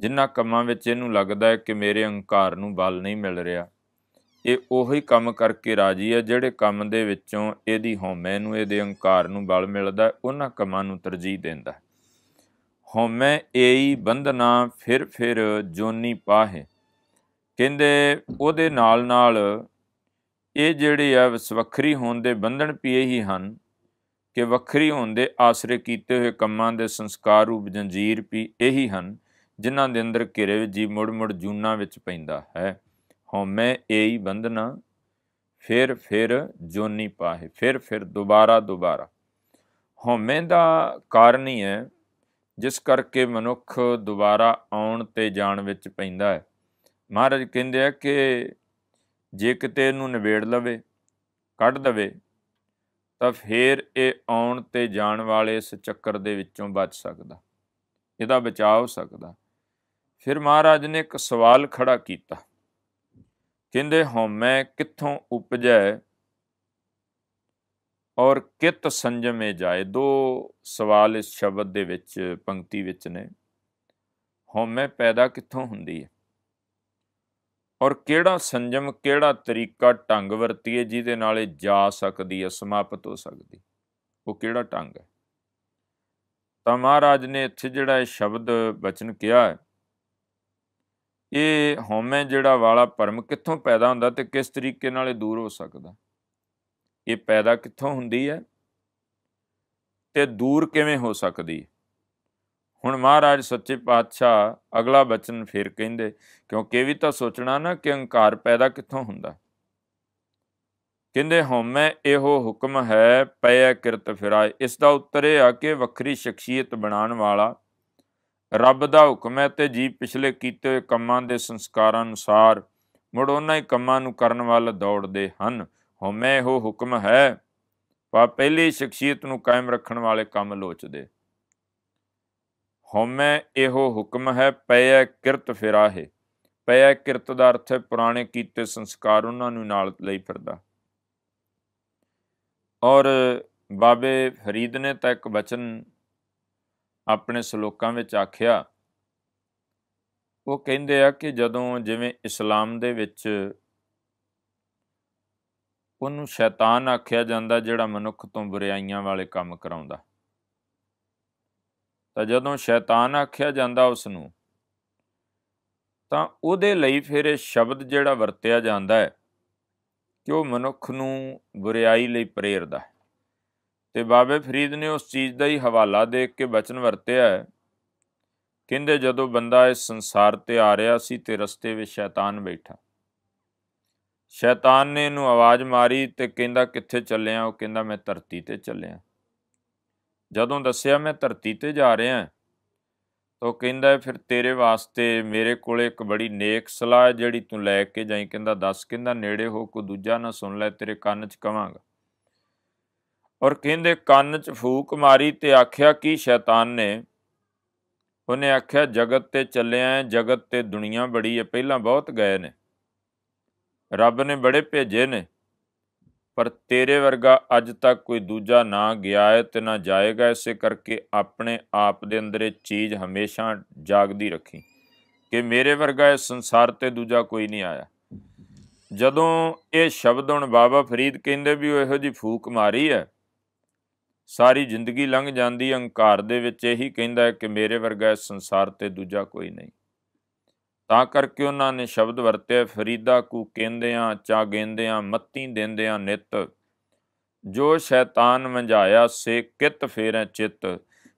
ਜਿਨ੍ਹਾਂ ਕੰਮਾਂ ਵਿੱਚ ਇਹਨੂੰ ਲੱਗਦਾ ਹੈ ਕਿ ਮੇਰੇ ਅਹੰਕਾਰ ਨੂੰ ਬਲ ਨਹੀਂ ਮਿਲ ਰਿਹਾ ਇਹ ਉਹੀ ਕੰਮ ਕਰਕੇ ਰਾਜੀ ਹੈ ਜਿਹੜੇ ਕੰਮ ਦੇ ਵਿੱਚੋਂ ਇਹਦੀ ਹਉਮੈ ਨੂੰ ਇਹਦੇ ਅਹੰਕਾਰ ਨੂੰ ਬਲ ਮਿਲਦਾ ਉਹਨਾਂ ਕੰਮਾਂ ਨੂੰ ਤਰਜੀਹ ਦਿੰਦਾ ਹਉਮੈ ਏਈ ਬੰਧਨਾ ਫਿਰ ਫਿਰ ਜੋਨੀ ਪਾਹੇ ਕਹਿੰਦੇ ਉਹਦੇ ਨਾਲ ਨਾਲ ਇਹ ਜਿਹੜੇ ਆ ਵੱਖਰੀ ਹੋਣ ਦੇ ਬੰਧਨ ਪੀਏ ਹੀ ਹਨ ਕਿ ਵੱਖਰੀ ਹੋਣ ਦੇ ਆਸਰੇ ਕੀਤੇ ਹੋਏ ਕੰਮਾਂ ਦੇ ਸੰਸਕਾਰ ਰੂਪ ਜੰਜੀਰ ਪੀ ਇਹੀ ਹਨ ਜਿਨ੍ਹਾਂ ਦੇ ਅੰਦਰ ਘਿਰੇ ਵਿੱਚ ਜੀ ਮੁੜ-ਮੁੜ ਜੂਨਾ ਵਿੱਚ ਪੈਂਦਾ ਹੈ ਹਉਮੈ ਏਈ ਬੰਧਨਾ ਫਿਰ ਫਿਰ ਜੋਨੀ ਪਾਹੇ ਫਿਰ ਫਿਰ ਦੁਬਾਰਾ ਦੁਬਾਰਾ ਹਉਮੈ ਦਾ ਕਾਰਨ ਹੀ ਹੈ ਜਿਸ ਕਰਕੇ ਮਨੁੱਖ ਦੁਬਾਰਾ ਆਉਣ ਤੇ ਜਾਣ ਵਿੱਚ ਪੈਂਦਾ ਹੈ ਮਹਾਰਾਜ ਕਹਿੰਦੇ ਆ ਕਿ ਜੇ ਕਿਤੇ ਇਹਨੂੰ ਨਿਬੇੜ ਲਵੇ ਕੱਢ ਦਵੇ ਤਾਂ ਫੇਰ ਇਹ ਆਉਣ ਤੇ ਜਾਣ ਵਾਲੇ ਇਸ ਚੱਕਰ ਦੇ ਵਿੱਚੋਂ ਬਚ ਸਕਦਾ ਇਹਦਾ ਬਚਾਅ ਹੋ ਸਕਦਾ ਫਿਰ ਮਹਾਰਾਜ ਨੇ ਇੱਕ ਸਵਾਲ ਖੜਾ ਕੀਤਾ ਕਹਿੰਦੇ ਹਉਮੈ ਕਿੱਥੋਂ ਉਪਜੈ ਔਰ ਕਿਤ ਸੰਜਮੇ ਜਾਏ ਦੋ ਸਵਾਲ ਇਸ ਸ਼ਬਦ ਦੇ ਵਿੱਚ ਪੰਕਤੀ ਵਿੱਚ ਨੇ ਹਉਮੈ ਪੈਦਾ ਕਿੱਥੋਂ ਹੁੰਦੀ ਹੈ ਔਰ ਕਿਹੜਾ ਸੰਜਮ ਕਿਹੜਾ ਤਰੀਕਾ ਢੰਗ ਵਰਤੀਏ ਜਿਹਦੇ ਨਾਲ ਇਹ ਜਾ ਸਕਦੀ ਹੈ ਸਮਾਪਤ ਹੋ ਸਕਦੀ ਉਹ ਕਿਹੜਾ ਢੰਗ ਹੈ ਤਾਂ ਮਹਾਰਾਜ ਨੇ ਇੱਥੇ ਜਿਹੜਾ ਇਹ ਸ਼ਬਦ ਬਚਨ ਕਿਹਾ ਹੈ ਇਹ ਹਉਮੈ ਜਿਹੜਾ ਵਾਲਾ ਪਰਮ ਕਿੱਥੋਂ ਪੈਦਾ ਹੁੰਦਾ ਤੇ ਕਿਸ ਤਰੀਕੇ ਨਾਲ ਇਹ ਦੂਰ ਹੋ ਸਕਦਾ ਇਹ ਪੈਦਾ ਕਿੱਥੋਂ ਹੁੰਦੀ ਹੈ ਤੇ ਦੂਰ ਕਿਵੇਂ ਹੋ ਸਕਦੀ ਹੈ ਹੁਣ ਮਹਾਰਾਜ ਸੱਚੇ ਪਾਤਸ਼ਾਹ ਅਗਲਾ ਬਚਨ ਫਿਰ ਕਹਿੰਦੇ ਕਿਉਂਕਿ ਵੀ ਤਾਂ ਸੋਚਣਾ ਨਾ ਕਿ ਹੰਕਾਰ ਪੈਦਾ ਕਿੱਥੋਂ ਹੁੰਦਾ ਕਹਿੰਦੇ ਹਉਮੈ ਇਹੋ ਹੁਕਮ ਹੈ ਪਇ ਕਿਰਤ ਫਿਰਾਏ ਇਸ ਦਾ ਉੱਤਰ ਇਹ ਆ ਕਿ ਵੱਖਰੀ ਸ਼ਖਸੀਅਤ ਬਣਾਉਣ ਵਾਲਾ ਰੱਬ ਦਾ ਹੁਕਮ ਹੈ ਤੇ ਜੀ ਪਿਛਲੇ ਕੀਤੇ ਹੋਏ ਕੰਮਾਂ ਦੇ ਸੰਸਕਾਰਾਂ ਅਨੁਸਾਰ ਮੁੜ ਉਹਨਾਂ ਹੀ ਕੰਮਾਂ ਨੂੰ ਕਰਨ ਵੱਲ ਦੌੜਦੇ ਹਨ ਹਉਮੈ ਇਹੋ ਹੁਕਮ ਹੈ ਪਾ ਪਹਿਲੀ ਸ਼ਖਸੀਅਤ ਨੂੰ ਕਾਇਮ ਰੱਖਣ ਵਾਲੇ ਕੰਮ ਲੋਚਦੇ ਹਉਮੈ ਇਹੋ ਹੁਕਮ ਹੈ ਪਇਆ ਕਿਰਤ ਫਿਰਾਹੇ ਪਇਆ ਕਿਰਤ ਦਾ ਅਰਥ ਹੈ ਪੁਰਾਣੇ ਕੀਤੇ ਸੰਸਕਾਰ ਉਹਨਾਂ ਨੂੰ ਨਾਲ ਲਈ ਫਿਰਦਾ ਔਰ ਬਾਬੇ ਫਰੀਦ ਨੇ ਤਾਂ ਇੱਕ ਬਚਨ ਆਪਣੇ ਸ਼ਲੋਕਾਂ ਵਿੱਚ ਆਖਿਆ ਉਹ ਕਹਿੰਦੇ ਆ ਕਿ ਜਦੋਂ ਜਿਵੇਂ ਇਸਲਾਮ ਦੇ ਵਿੱਚ ਉਹਨੂੰ ਸ਼ੈਤਾਨ ਆਖਿਆ ਜਾਂਦਾ ਜਿਹੜਾ ਮਨੁੱਖ ਤੋਂ ਬੁਰਾਈਆਂ ਵਾਲੇ ਕੰਮ ਕਰਾਉਂਦਾ ਤਾਂ ਜਦੋਂ ਸ਼ੈਤਾਨ ਆਖਿਆ ਜਾਂਦਾ ਉਸ ਨੂੰ ਤਾਂ ਉਹਦੇ ਲਈ ਫਿਰ ਇਹ ਸ਼ਬਦ ਜਿਹੜਾ ਵਰਤਿਆ ਜਾਂਦਾ ਹੈ ਕਿ ਉਹ ਮਨੁੱਖ ਨੂੰ ਬੁਰੀਾਈ ਲਈ ਪ੍ਰੇਰਦਾ ਹੈ ਤੇ ਬਾਬੇ ਫਰੀਦ ਨੇ ਉਸ ਚੀਜ਼ ਦਾ ਹੀ ਹਵਾਲਾ ਦੇ ਕੇ ਬਚਨ ਵਰਤਿਆ ਹੈ ਕਹਿੰਦੇ ਜਦੋਂ ਬੰਦਾ ਇਸ ਸੰਸਾਰ ਤੇ ਆ ਰਿਹਾ ਸੀ ਤੇ ਰਸਤੇ ਵਿੱਚ ਸ਼ੈਤਾਨ ਬੈਠਾ ਸ਼ੈਤਾਨ ਨੇ ਇਹਨੂੰ ਆਵਾਜ਼ ਮਾਰੀ ਤੇ ਕਹਿੰਦਾ ਕਿੱਥੇ ਚੱਲਿਆ ਉਹ ਕਹਿੰਦਾ ਮੈਂ ਧਰਤੀ ਤੇ ਚੱਲਿਆ ਜਦੋਂ ਦੱਸਿਆ ਮੈਂ ਧਰਤੀ ਤੇ ਜਾ ਰਿਹਾ ਤਾਂ ਕਹਿੰਦਾ ਫਿਰ ਤੇਰੇ ਵਾਸਤੇ ਮੇਰੇ ਕੋਲੇ ਇੱਕ ਬੜੀ ਨੇਕ ਸਲਾਹ ਜਿਹੜੀ ਤੂੰ ਲੈ ਕੇ ਜਾਈ ਕਹਿੰਦਾ ਦੱਸ ਕਹਿੰਦਾ ਨੇੜੇ ਹੋ ਕੋ ਦੂਜਾ ਨਾ ਸੁਣ ਲੈ ਤੇਰੇ ਕੰਨ 'ਚ ਕਵਾਂਗਾ ਔਰ ਕਹਿੰਦੇ ਕੰਨ 'ਚ ਫੂਕ ਮਾਰੀ ਤੇ ਆਖਿਆ ਕੀ ਸ਼ੈਤਾਨ ਨੇ ਉਹਨੇ ਆਖਿਆ ਜਗਤ ਤੇ ਚੱਲਿਆ ਜਗਤ ਤੇ ਦੁਨੀਆ ਬੜੀ ਹੈ ਪਹਿਲਾਂ ਬਹੁਤ ਗਏ ਨੇ ਰੱਬ ਨੇ ਬੜੇ ਭੇਜੇ ਨੇ ਪਰ ਤੇਰੇ ਵਰਗਾ ਅੱਜ ਤੱਕ ਕੋਈ ਦੂਜਾ ਨਾ ਗਿਆ ਹੈ ਤੇ ਨਾ ਜਾਏਗਾ ਇਸੇ ਕਰਕੇ ਆਪਣੇ ਆਪ ਦੇ ਅੰਦਰ ਇਹ ਚੀਜ਼ ਹਮੇਸ਼ਾ ਜਾਗਦੀ ਰੱਖੀ ਕਿ ਮੇਰੇ ਵਰਗਾ ਇਸ ਸੰਸਾਰ ਤੇ ਦੂਜਾ ਕੋਈ ਨਹੀਂ ਆਇਆ ਜਦੋਂ ਇਹ ਸ਼ਬਦ ਹੁਣ ਬਾਬਾ ਫਰੀਦ ਕਹਿੰਦੇ ਵੀ ਉਹ ਇਹੋ ਜੀ ਫੂਕ ਮਾਰੀ ਹੈ ਸਾਰੀ ਜ਼ਿੰਦਗੀ ਲੰਘ ਜਾਂਦੀ ਅਹੰਕਾਰ ਦੇ ਵਿੱਚ ਇਹੀ ਕਹਿੰਦਾ ਕਿ ਮੇਰੇ ਵਰਗਾ ਇਸ ਸੰਸਾਰ ਤੇ ਦੂਜਾ ਕੋਈ ਨਹੀਂ ਤਾਂ ਕਰਕੇ ਉਹਨਾਂ ਨੇ ਸ਼ਬਦ ਵਰਤੇ ਫਰੀਦਾ ਕੋ ਕਹਿੰਦਿਆਂ ਚਾ ਗੇਂਦਿਆਂ ਮੱਤੀ ਦਿੰਦਿਆਂ ਨਿਤ ਜੋ ਸ਼ੈਤਾਨ ਮੰਝਾਇਆ ਸੇ ਕਿਤ ਫੇਰੇ ਚਿੱਤ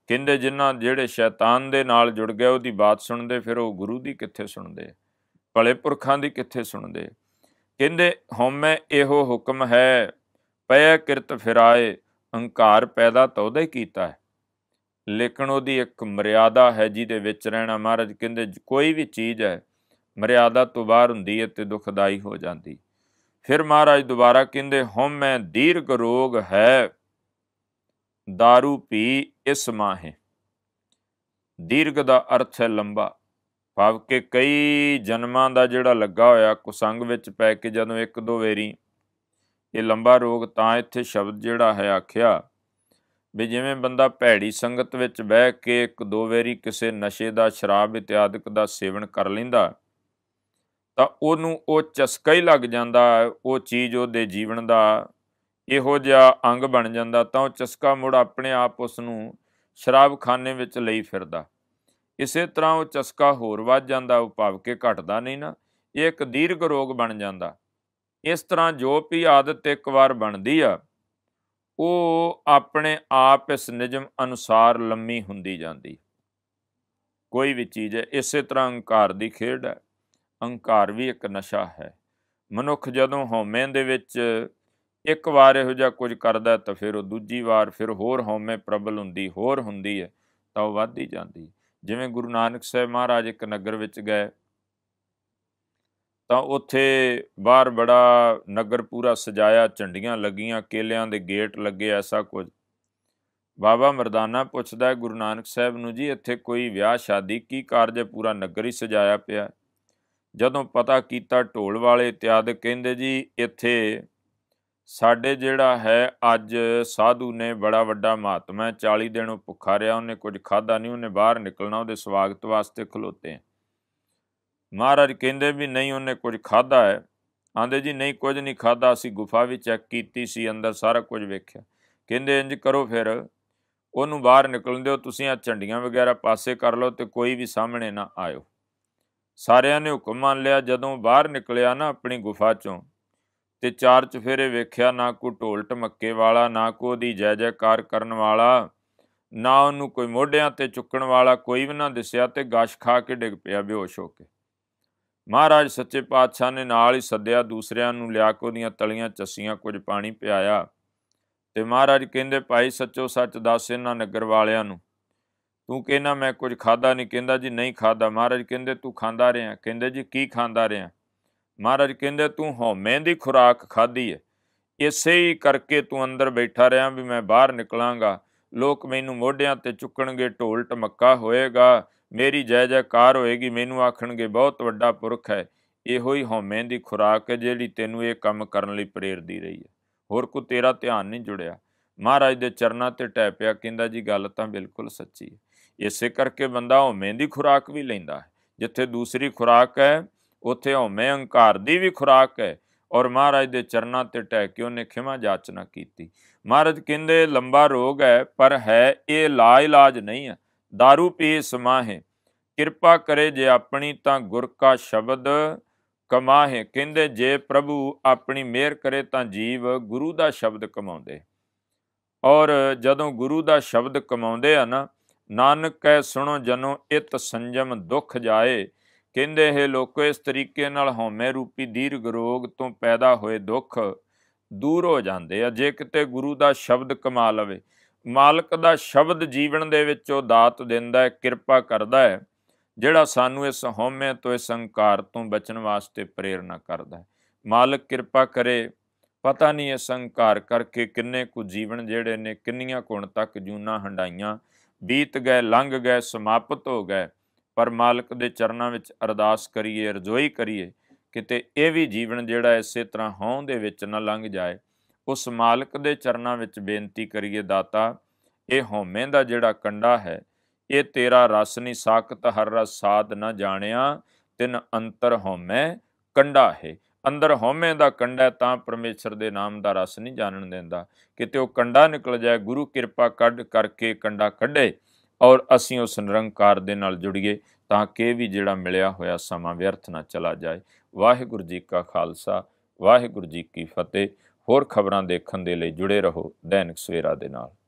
ਕਹਿੰਦੇ ਜਿਨ੍ਹਾਂ ਜਿਹੜੇ ਸ਼ੈਤਾਨ ਦੇ ਨਾਲ ਜੁੜ ਗਏ ਉਹਦੀ ਬਾਤ ਸੁਣਦੇ ਫਿਰ ਉਹ ਗੁਰੂ ਦੀ ਕਿੱਥੇ ਸੁਣਦੇ ਭਲੇ ਪੁਰਖਾਂ ਦੀ ਕਿੱਥੇ ਸੁਣਦੇ ਕਹਿੰਦੇ ਹਉਮੈ ਇਹੋ ਹੁਕਮ ਹੈ ਪਇਆ ਕਿਰਤ ਫਿਰਾਏ ਹੰਕਾਰ ਪੈਦਾ ਤਉਦੇ ਕੀਤਾ ਹੈ ਲੇਕਿਨ ਉਹਦੀ ਇੱਕ ਮਰਿਆਦਾ ਹੈ ਜਿਹਦੇ ਵਿੱਚ ਰਹਿਣਾ ਮਹਾਰਾਜ ਕਹਿੰਦੇ ਕੋਈ ਵੀ ਚੀਜ਼ ਹੈ ਮਰਿਆਦਾ ਤੋਂ ਬਾਹਰ ਹੁੰਦੀ ਹੈ ਤੇ ਦੁਖਦਾਈ ਹੋ ਜਾਂਦੀ ਫਿਰ ਮਹਾਰਾਜ ਦੁਬਾਰਾ ਕਹਿੰਦੇ ਹਮ ਮੈਂ ਦੀਰਗ ਰੋਗ ਹੈ दारू ਪੀ ਇਸ ਮਾਹੇ ਦੀਰਗ ਦਾ ਅਰਥ ਹੈ ਲੰਬਾ ਭਾਵ ਕਿ ਕਈ ਜਨਮਾਂ ਦਾ ਜਿਹੜਾ ਲੱਗਾ ਹੋਇਆ ਕੁਸੰਗ ਵਿੱਚ ਪੈ ਕੇ ਜਦੋਂ ਇੱਕ ਦੋ ਵੇਰੀ ਇਹ ਲੰਬਾ ਰੋਗ ਤਾਂ ਇੱਥੇ ਸ਼ਬਦ ਜਿਹੜਾ ਹੈ ਆਖਿਆ ਵੀ ਜਿਵੇਂ ਬੰਦਾ ਭੈੜੀ ਸੰਗਤ ਵਿੱਚ ਬਹਿ ਕੇ ਇੱਕ ਦੋ ਵੇਰੀ ਕਿਸੇ ਨਸ਼ੇ ਦਾ ਸ਼ਰਾਬ ਇਤਿਆਦਿਕ ਦਾ ਸੇਵਨ ਕਰ ਲੈਂਦਾ ਤਾਂ ਉਹਨੂੰ ਉਹ ਚਸਕਾ ਹੀ ਲੱਗ ਜਾਂਦਾ ਉਹ ਚੀਜ਼ ਉਹਦੇ ਜੀਵਨ ਦਾ ਇਹੋ ਜਿਹਾ ਅੰਗ ਬਣ ਜਾਂਦਾ ਤਾਂ ਉਹ ਚਸਕਾ ਮੁੜ ਆਪਣੇ ਆਪ ਉਸ ਨੂੰ ਸ਼ਰਾਬਖਾਨੇ ਵਿੱਚ ਲਈ ਫਿਰਦਾ ਇਸੇ ਤਰ੍ਹਾਂ ਉਹ ਚਸਕਾ ਹੋਰ ਵੱਧ ਜਾਂਦਾ ਉਹ ਭਾਵ ਕੇ ਘਟਦਾ ਨਹੀਂ ਨਾ ਇਹ ਇੱਕ ਦੀਰਘ ਰੋਗ ਬਣ ਜਾਂਦਾ ਇਸ ਤਰ੍ਹਾਂ ਜੋ ਵੀ ਆਦਤ ਇੱਕ ਵਾਰ ਬਣਦੀ ਆ ਉਹ ਆਪਣੇ ਆਪ ਇਸ ਨਿਯਮ ਅਨੁਸਾਰ ਲੰਮੀ ਹੁੰਦੀ ਜਾਂਦੀ ਕੋਈ ਵੀ ਚੀਜ਼ ਹੈ ਇਸੇ ਤਰ੍ਹਾਂ ਅਹੰਕਾਰ ਦੀ ਖੇਡ ਹੈ ਅਹੰਕਾਰ ਵੀ ਇੱਕ ਨਸ਼ਾ ਹੈ ਮਨੁੱਖ ਜਦੋਂ ਹਉਮੈ ਦੇ ਵਿੱਚ ਇੱਕ ਵਾਰ ਇਹੋ ਜਿਹਾ ਕੁਝ ਕਰਦਾ ਤਾਂ ਫਿਰ ਉਹ ਦੂਜੀ ਵਾਰ ਫਿਰ ਹੋਰ ਹਉਮੈ ਪ੍ਰਬਲ ਹੁੰਦੀ ਹੋਰ ਹੁੰਦੀ ਹੈ ਤਾਂ ਉਹ ਵੱਧਦੀ ਜਾਂਦੀ ਜਿਵੇਂ ਗੁਰੂ ਨਾਨਕ ਸਾਹਿਬ ਮਹਾਰਾਜ ਇੱਕ ਨਗਰ ਵਿੱਚ ਗਏ ਤਾਂ ਉੱਥੇ ਬਾਹਰ ਬੜਾ ਨਗਰ ਪੂਰਾ ਸਜਾਇਆ ਝੰਡੀਆਂ ਲੱਗੀਆਂ ਕੇਲਿਆਂ ਦੇ ਗੇਟ ਲੱਗੇ ਐਸਾ ਕੁਝ ਬਾਬਾ ਮਰਦਾਨਾ ਪੁੱਛਦਾ ਗੁਰੂ ਨਾਨਕ ਸਾਹਿਬ ਨੂੰ ਜੀ ਇੱਥੇ ਕੋਈ ਵਿਆਹ ਸ਼ਾਦੀ ਕੀ ਕਾਰਜ ਹੈ ਪੂਰਾ ਨਗਰ ਹੀ ਸਜਾਇਆ ਪਿਆ ਜਦੋਂ ਪਤਾ ਕੀਤਾ ਢੋਲ ਵਾਲੇ ਇਤਿਆਦ ਕਹਿੰਦੇ ਜੀ ਇੱਥੇ ਸਾਡੇ ਜਿਹੜਾ ਹੈ ਅੱਜ ਸਾਧੂ ਨੇ ਬੜਾ ਵੱਡਾ ਮਹਾਤਮਾ 40 ਦਿਨ ਉਹ ਭੁੱਖਾ ਰਿਹਾ ਉਹਨੇ ਕੁਝ ਖਾਦਾ ਨਹੀਂ ਉਹਨੇ ਬਾਹਰ ਨਿਕਲਣਾ ਉਹਦੇ ਸਵਾਗਤ ਵਾਸਤੇ ਖਲੋਤੇ ਆ ਮਹਾਰਾਜ ਕਹਿੰਦੇ ਵੀ ਨਹੀਂ ਉਹਨੇ ਕੁਝ ਖਾਦਾ ਹੈ ਆਂਦੇ ਜੀ ਨਹੀਂ ਕੁਝ ਨਹੀਂ ਖਾਦਾ ਅਸੀਂ ਗੁਫਾ ਵਿੱਚ ਚੈੱਕ ਕੀਤੀ ਸੀ ਅੰਦਰ ਸਾਰਾ ਕੁਝ ਵੇਖਿਆ ਕਹਿੰਦੇ ਇੰਜ ਕਰੋ ਫਿਰ ਉਹਨੂੰ ਬਾਹਰ ਨਿਕਲਣ ਦਿਓ ਤੁਸੀਂ ਆ ਝੰਡੀਆਂ ਵਗੈਰਾ ਪਾਸੇ ਕਰ ਲਓ ਤੇ ਕੋਈ ਵੀ ਸਾਹਮਣੇ ਨਾ ਆਇਓ ਸਾਰਿਆਂ ਨੇ ਹੁਕਮ ਮੰਨ ਲਿਆ ਜਦੋਂ ਬਾਹਰ ਨਿਕਲਿਆ ਨਾ ਆਪਣੀ ਗੁਫਾ ਚੋਂ ਤੇ ਚਾਰ ਚਫੇਰੇ ਵੇਖਿਆ ਨਾ ਕੋ ਢੋਲ ਟਮੱਕੇ ਵਾਲਾ ਨਾ ਕੋ ਦੀ ਜੈ ਜੈਕਾਰ ਕਰਨ ਵਾਲਾ ਨਾ ਉਹਨੂੰ ਕੋਈ ਮੋਢਿਆਂ ਤੇ ਚੁੱਕਣ ਵਾਲਾ ਕੋਈ ਵੀ ਨਾ ਦਿਸਿਆ ਤੇ ਗਸ਼ ਖਾ ਕੇ ਡਿੱਗ ਪਿਆ ਬੇਹੋਸ਼ ਹੋ ਕੇ ਮਹਾਰਾਜ ਸੱਚੇ ਪਾਤਸ਼ਾਹ ਨੇ ਨਾਲ ਹੀ ਸੱਦਿਆ ਦੂਸਰਿਆਂ ਨੂੰ ਲਿਆ ਕੇ ਉਹਦੀਆਂ ਤਲੀਆਂ ਚੱਸੀਆਂ ਕੁਝ ਪਾਣੀ ਪਿਆਇਆ ਤੇ ਮਹਾਰਾਜ ਕਹਿੰਦੇ ਭਾਈ ਸੱਚੋ ਸੱਚ ਦੱਸ ਇਹਨਾਂ ਨਗਰ ਵਾਲਿਆਂ ਨੂੰ ਤੂੰ ਕਹਿੰਦਾ ਮੈਂ ਕੁਝ ਖਾਦਾ ਨਹੀਂ ਕਹਿੰਦਾ ਜੀ ਨਹੀਂ ਖਾਦਾ ਮਹਾਰਾਜ ਕਹਿੰਦੇ ਤੂੰ ਖਾਂਦਾ ਰਿਹਾ ਕਹਿੰਦੇ ਜੀ ਕੀ ਖਾਂਦਾ ਰਿਹਾ ਮਹਾਰਾਜ ਕਹਿੰਦੇ ਤੂੰ ਹਉਮੈ ਦੀ ਖੁਰਾਕ ਖਾਦੀ ਹੈ ਇਸੇ ਹੀ ਕਰਕੇ ਤੂੰ ਅੰਦਰ ਬੈਠਾ ਰਿਹਾ ਵੀ ਮੈਂ ਬਾਹਰ ਨਿਕਲਾਂਗਾ ਲੋਕ ਮੈਨੂੰ ਮੋਢਿਆਂ ਤੇ ਚੁੱਕਣਗੇ ਢੋਲ ਟਮੱਕਾ ਹੋਏਗਾ ਮੇਰੀ ਜੈ ਜੈਕਾਰ ਹੋਏਗੀ ਮੈਨੂੰ ਆਖਣਗੇ ਬਹੁਤ ਵੱਡਾ ਪੁਰਖ ਹੈ ਇਹੋ ਹੀ ਹਉਮੈ ਦੀ ਖੁਰਾਕ ਹੈ ਜਿਹੜੀ ਤੈਨੂੰ ਇਹ ਕੰਮ ਕਰਨ ਲਈ ਪ੍ਰੇਰਦੀ ਰਹੀ ਹੈ ਹੋਰ ਕੋ ਤੇਰਾ ਧਿਆਨ ਨਹੀਂ ਜੁੜਿਆ ਮਹਾਰਾਜ ਦੇ ਚਰਨਾਂ ਤੇ ਟੈ ਪਿਆ ਕਹਿੰਦਾ ਜੀ ਗੱਲ ਤਾਂ ਬਿਲਕੁਲ ਸੱਚੀ ਹੈ ਇਸੇ ਕਰਕੇ ਬੰਦਾ ਹਉਮੈ ਦੀ ਖੁਰਾਕ ਵੀ ਲੈਂਦਾ ਹੈ ਜਿੱਥੇ ਦੂਸਰੀ ਖੁਰਾਕ ਹੈ ਉੱਥੇ ਹਉਮੈ ਅਹੰਕਾਰ ਦੀ ਵੀ ਖੁਰਾਕ ਹੈ ਔਰ ਮਹਾਰਾਜ ਦੇ ਚਰਨਾਂ ਤੇ ਟਹਿ ਕੇ ਉਹਨੇ ਖਿਮਾ ਜਾਚਨਾ ਕੀਤੀ ਮਹਾਰਾਜ ਕਹਿੰਦੇ ਲੰਬਾ ਰੋਗ ਹੈ ਪਰ ਹੈ ਇਹ ਲਾ ਇਲਾਜ ਨਹੀਂ ਹੈ ਦਾਰੂ ਪੀ ਸਮਾਹੇ ਕਿਰਪਾ ਕਰੇ ਜੇ ਆਪਣੀ ਤਾਂ ਗੁਰ ਕਾ ਸ਼ਬਦ ਕਮਾਹੇ ਕਹਿੰਦੇ ਜੇ ਪ੍ਰਭੂ ਆਪਣੀ ਮਿਹਰ ਕਰੇ ਤਾਂ ਜੀਵ ਗੁਰੂ ਦਾ ਸ਼ਬਦ ਕਮਾਉਂਦੇ ਔਰ ਜਦੋਂ ਗੁਰੂ ਦਾ ਸ਼ਬਦ ਕਮਾਉਂਦੇ ਆ ਨਾ ਨਾਨਕ ਕਹਿ ਸੁਣੋ ਜਨੋ ਇਤ ਸੰਜਮ ਦੁਖ ਜਾਏ ਕਹਿੰਦੇ ਹੈ ਲੋਕੋ ਇਸ ਤਰੀਕੇ ਨਾਲ ਹਉਮੈ ਰੂਪੀ ਦੀਰਗ ਰੋਗ ਤੋਂ ਪੈਦਾ ਹੋਏ ਦੁੱਖ ਦੂਰ ਹੋ ਜਾਂਦੇ ਆ ਜੇ ਕਿਤੇ ਗੁਰੂ ਦਾ ਸ਼ਬਦ ਕਮਾ ਲਵੇ ਮਾਲਕ ਦਾ ਸ਼ਬਦ ਜੀਵਨ ਦੇ ਵਿੱਚ ਉਹ ਦਾਤ ਦਿੰਦਾ ਹੈ ਕਿਰਪਾ ਕਰਦਾ ਹੈ ਜਿਹੜਾ ਸਾਨੂੰ ਇਸ ਹਉਮੈ ਤੋਂ ਇਸ ਸੰਕਾਰ ਤੋਂ ਬਚਣ ਵਾਸਤੇ ਪ੍ਰੇਰਣਾ ਕਰਦਾ ਹੈ ਮਾਲਕ ਕਿਰਪਾ ਕਰੇ ਪਤਾ ਨਹੀਂ ਇਸ ਸੰਕਾਰ ਕਰਕੇ ਕਿੰਨੇ ਕੁ ਜੀਵਨ ਜਿਹੜੇ ਨੇ ਕਿੰਨੀਆਂ ਕੁਣ ਤੱਕ ਜੂਨਾ ਹੰਡਾਈਆਂ ਬੀਤ ਗਏ ਲੰਘ ਗਏ ਸਮਾਪਤ ਹੋ ਗਏ ਪਰ ਮਾਲਕ ਦੇ ਚਰਨਾਂ ਵਿੱਚ ਅਰਦਾਸ ਕਰੀਏ ਰਜੋਈ ਕਰੀਏ ਕਿਤੇ ਇਹ ਵੀ ਜੀਵਨ ਜਿਹੜਾ ਇਸੇ ਤਰ੍ਹਾਂ ਹੌਂ ਦੇ ਵਿੱਚ ਨਾ ਲੰਘ ਜਾਏ ਉਸ ਮਾਲਕ ਦੇ ਚਰਨਾਂ ਵਿੱਚ ਬੇਨਤੀ ਕਰੀਏ ਦਾਤਾ ਇਹ ਹਉਮੈ ਦਾ ਜਿਹੜਾ ਕੰਡਾ ਹੈ ਇਹ ਤੇਰਾ ਰਸ ਨਹੀਂ ਸਾਖਤ ਹਰ ਰਸ ਸਾਧ ਨਾ ਜਾਣਿਆ ਤਿਨ ਅੰਤਰ ਹਉਮੈ ਕੰਡਾ ਹੈ ਅੰਦਰ ਹਉਮੈ ਦਾ ਕੰਡਾ ਤਾਂ ਪਰਮੇਸ਼ਰ ਦੇ ਨਾਮ ਦਾ ਰਸ ਨਹੀਂ ਜਾਣਨ ਦਿੰਦਾ ਕਿਤੇ ਉਹ ਕੰਡਾ ਨਿਕਲ ਜਾਏ ਗੁਰੂ ਕਿਰਪਾ ਕੱਢ ਕਰਕੇ ਕੰਡਾ ਕੱਢੇ ਔਰ ਅਸੀਂ ਉਸ ਨਿਰੰਕਾਰ ਦੇ ਨਾਲ ਜੁੜੀਏ ਤਾਂ ਕਿ ਵੀ ਜਿਹੜਾ ਮਿਲਿਆ ਹੋਇਆ ਸਮਾਂ ਵਿਅਰਥ ਨਾ ਚਲਾ ਜਾਏ ਵਾਹਿਗੁਰੂ ਜੀ ਕਾ ਖਾਲਸਾ ਵਾਹਿਗੁਰੂ ਜੀ ਕੀ ਫਤਿਹ ਹੋਰ ਖਬਰਾਂ ਦੇਖਣ ਦੇ ਲਈ ਜੁੜੇ ਰਹੋ ਦੈਨਿਕ ਸਵੇਰਾ ਦੇ ਨਾਲ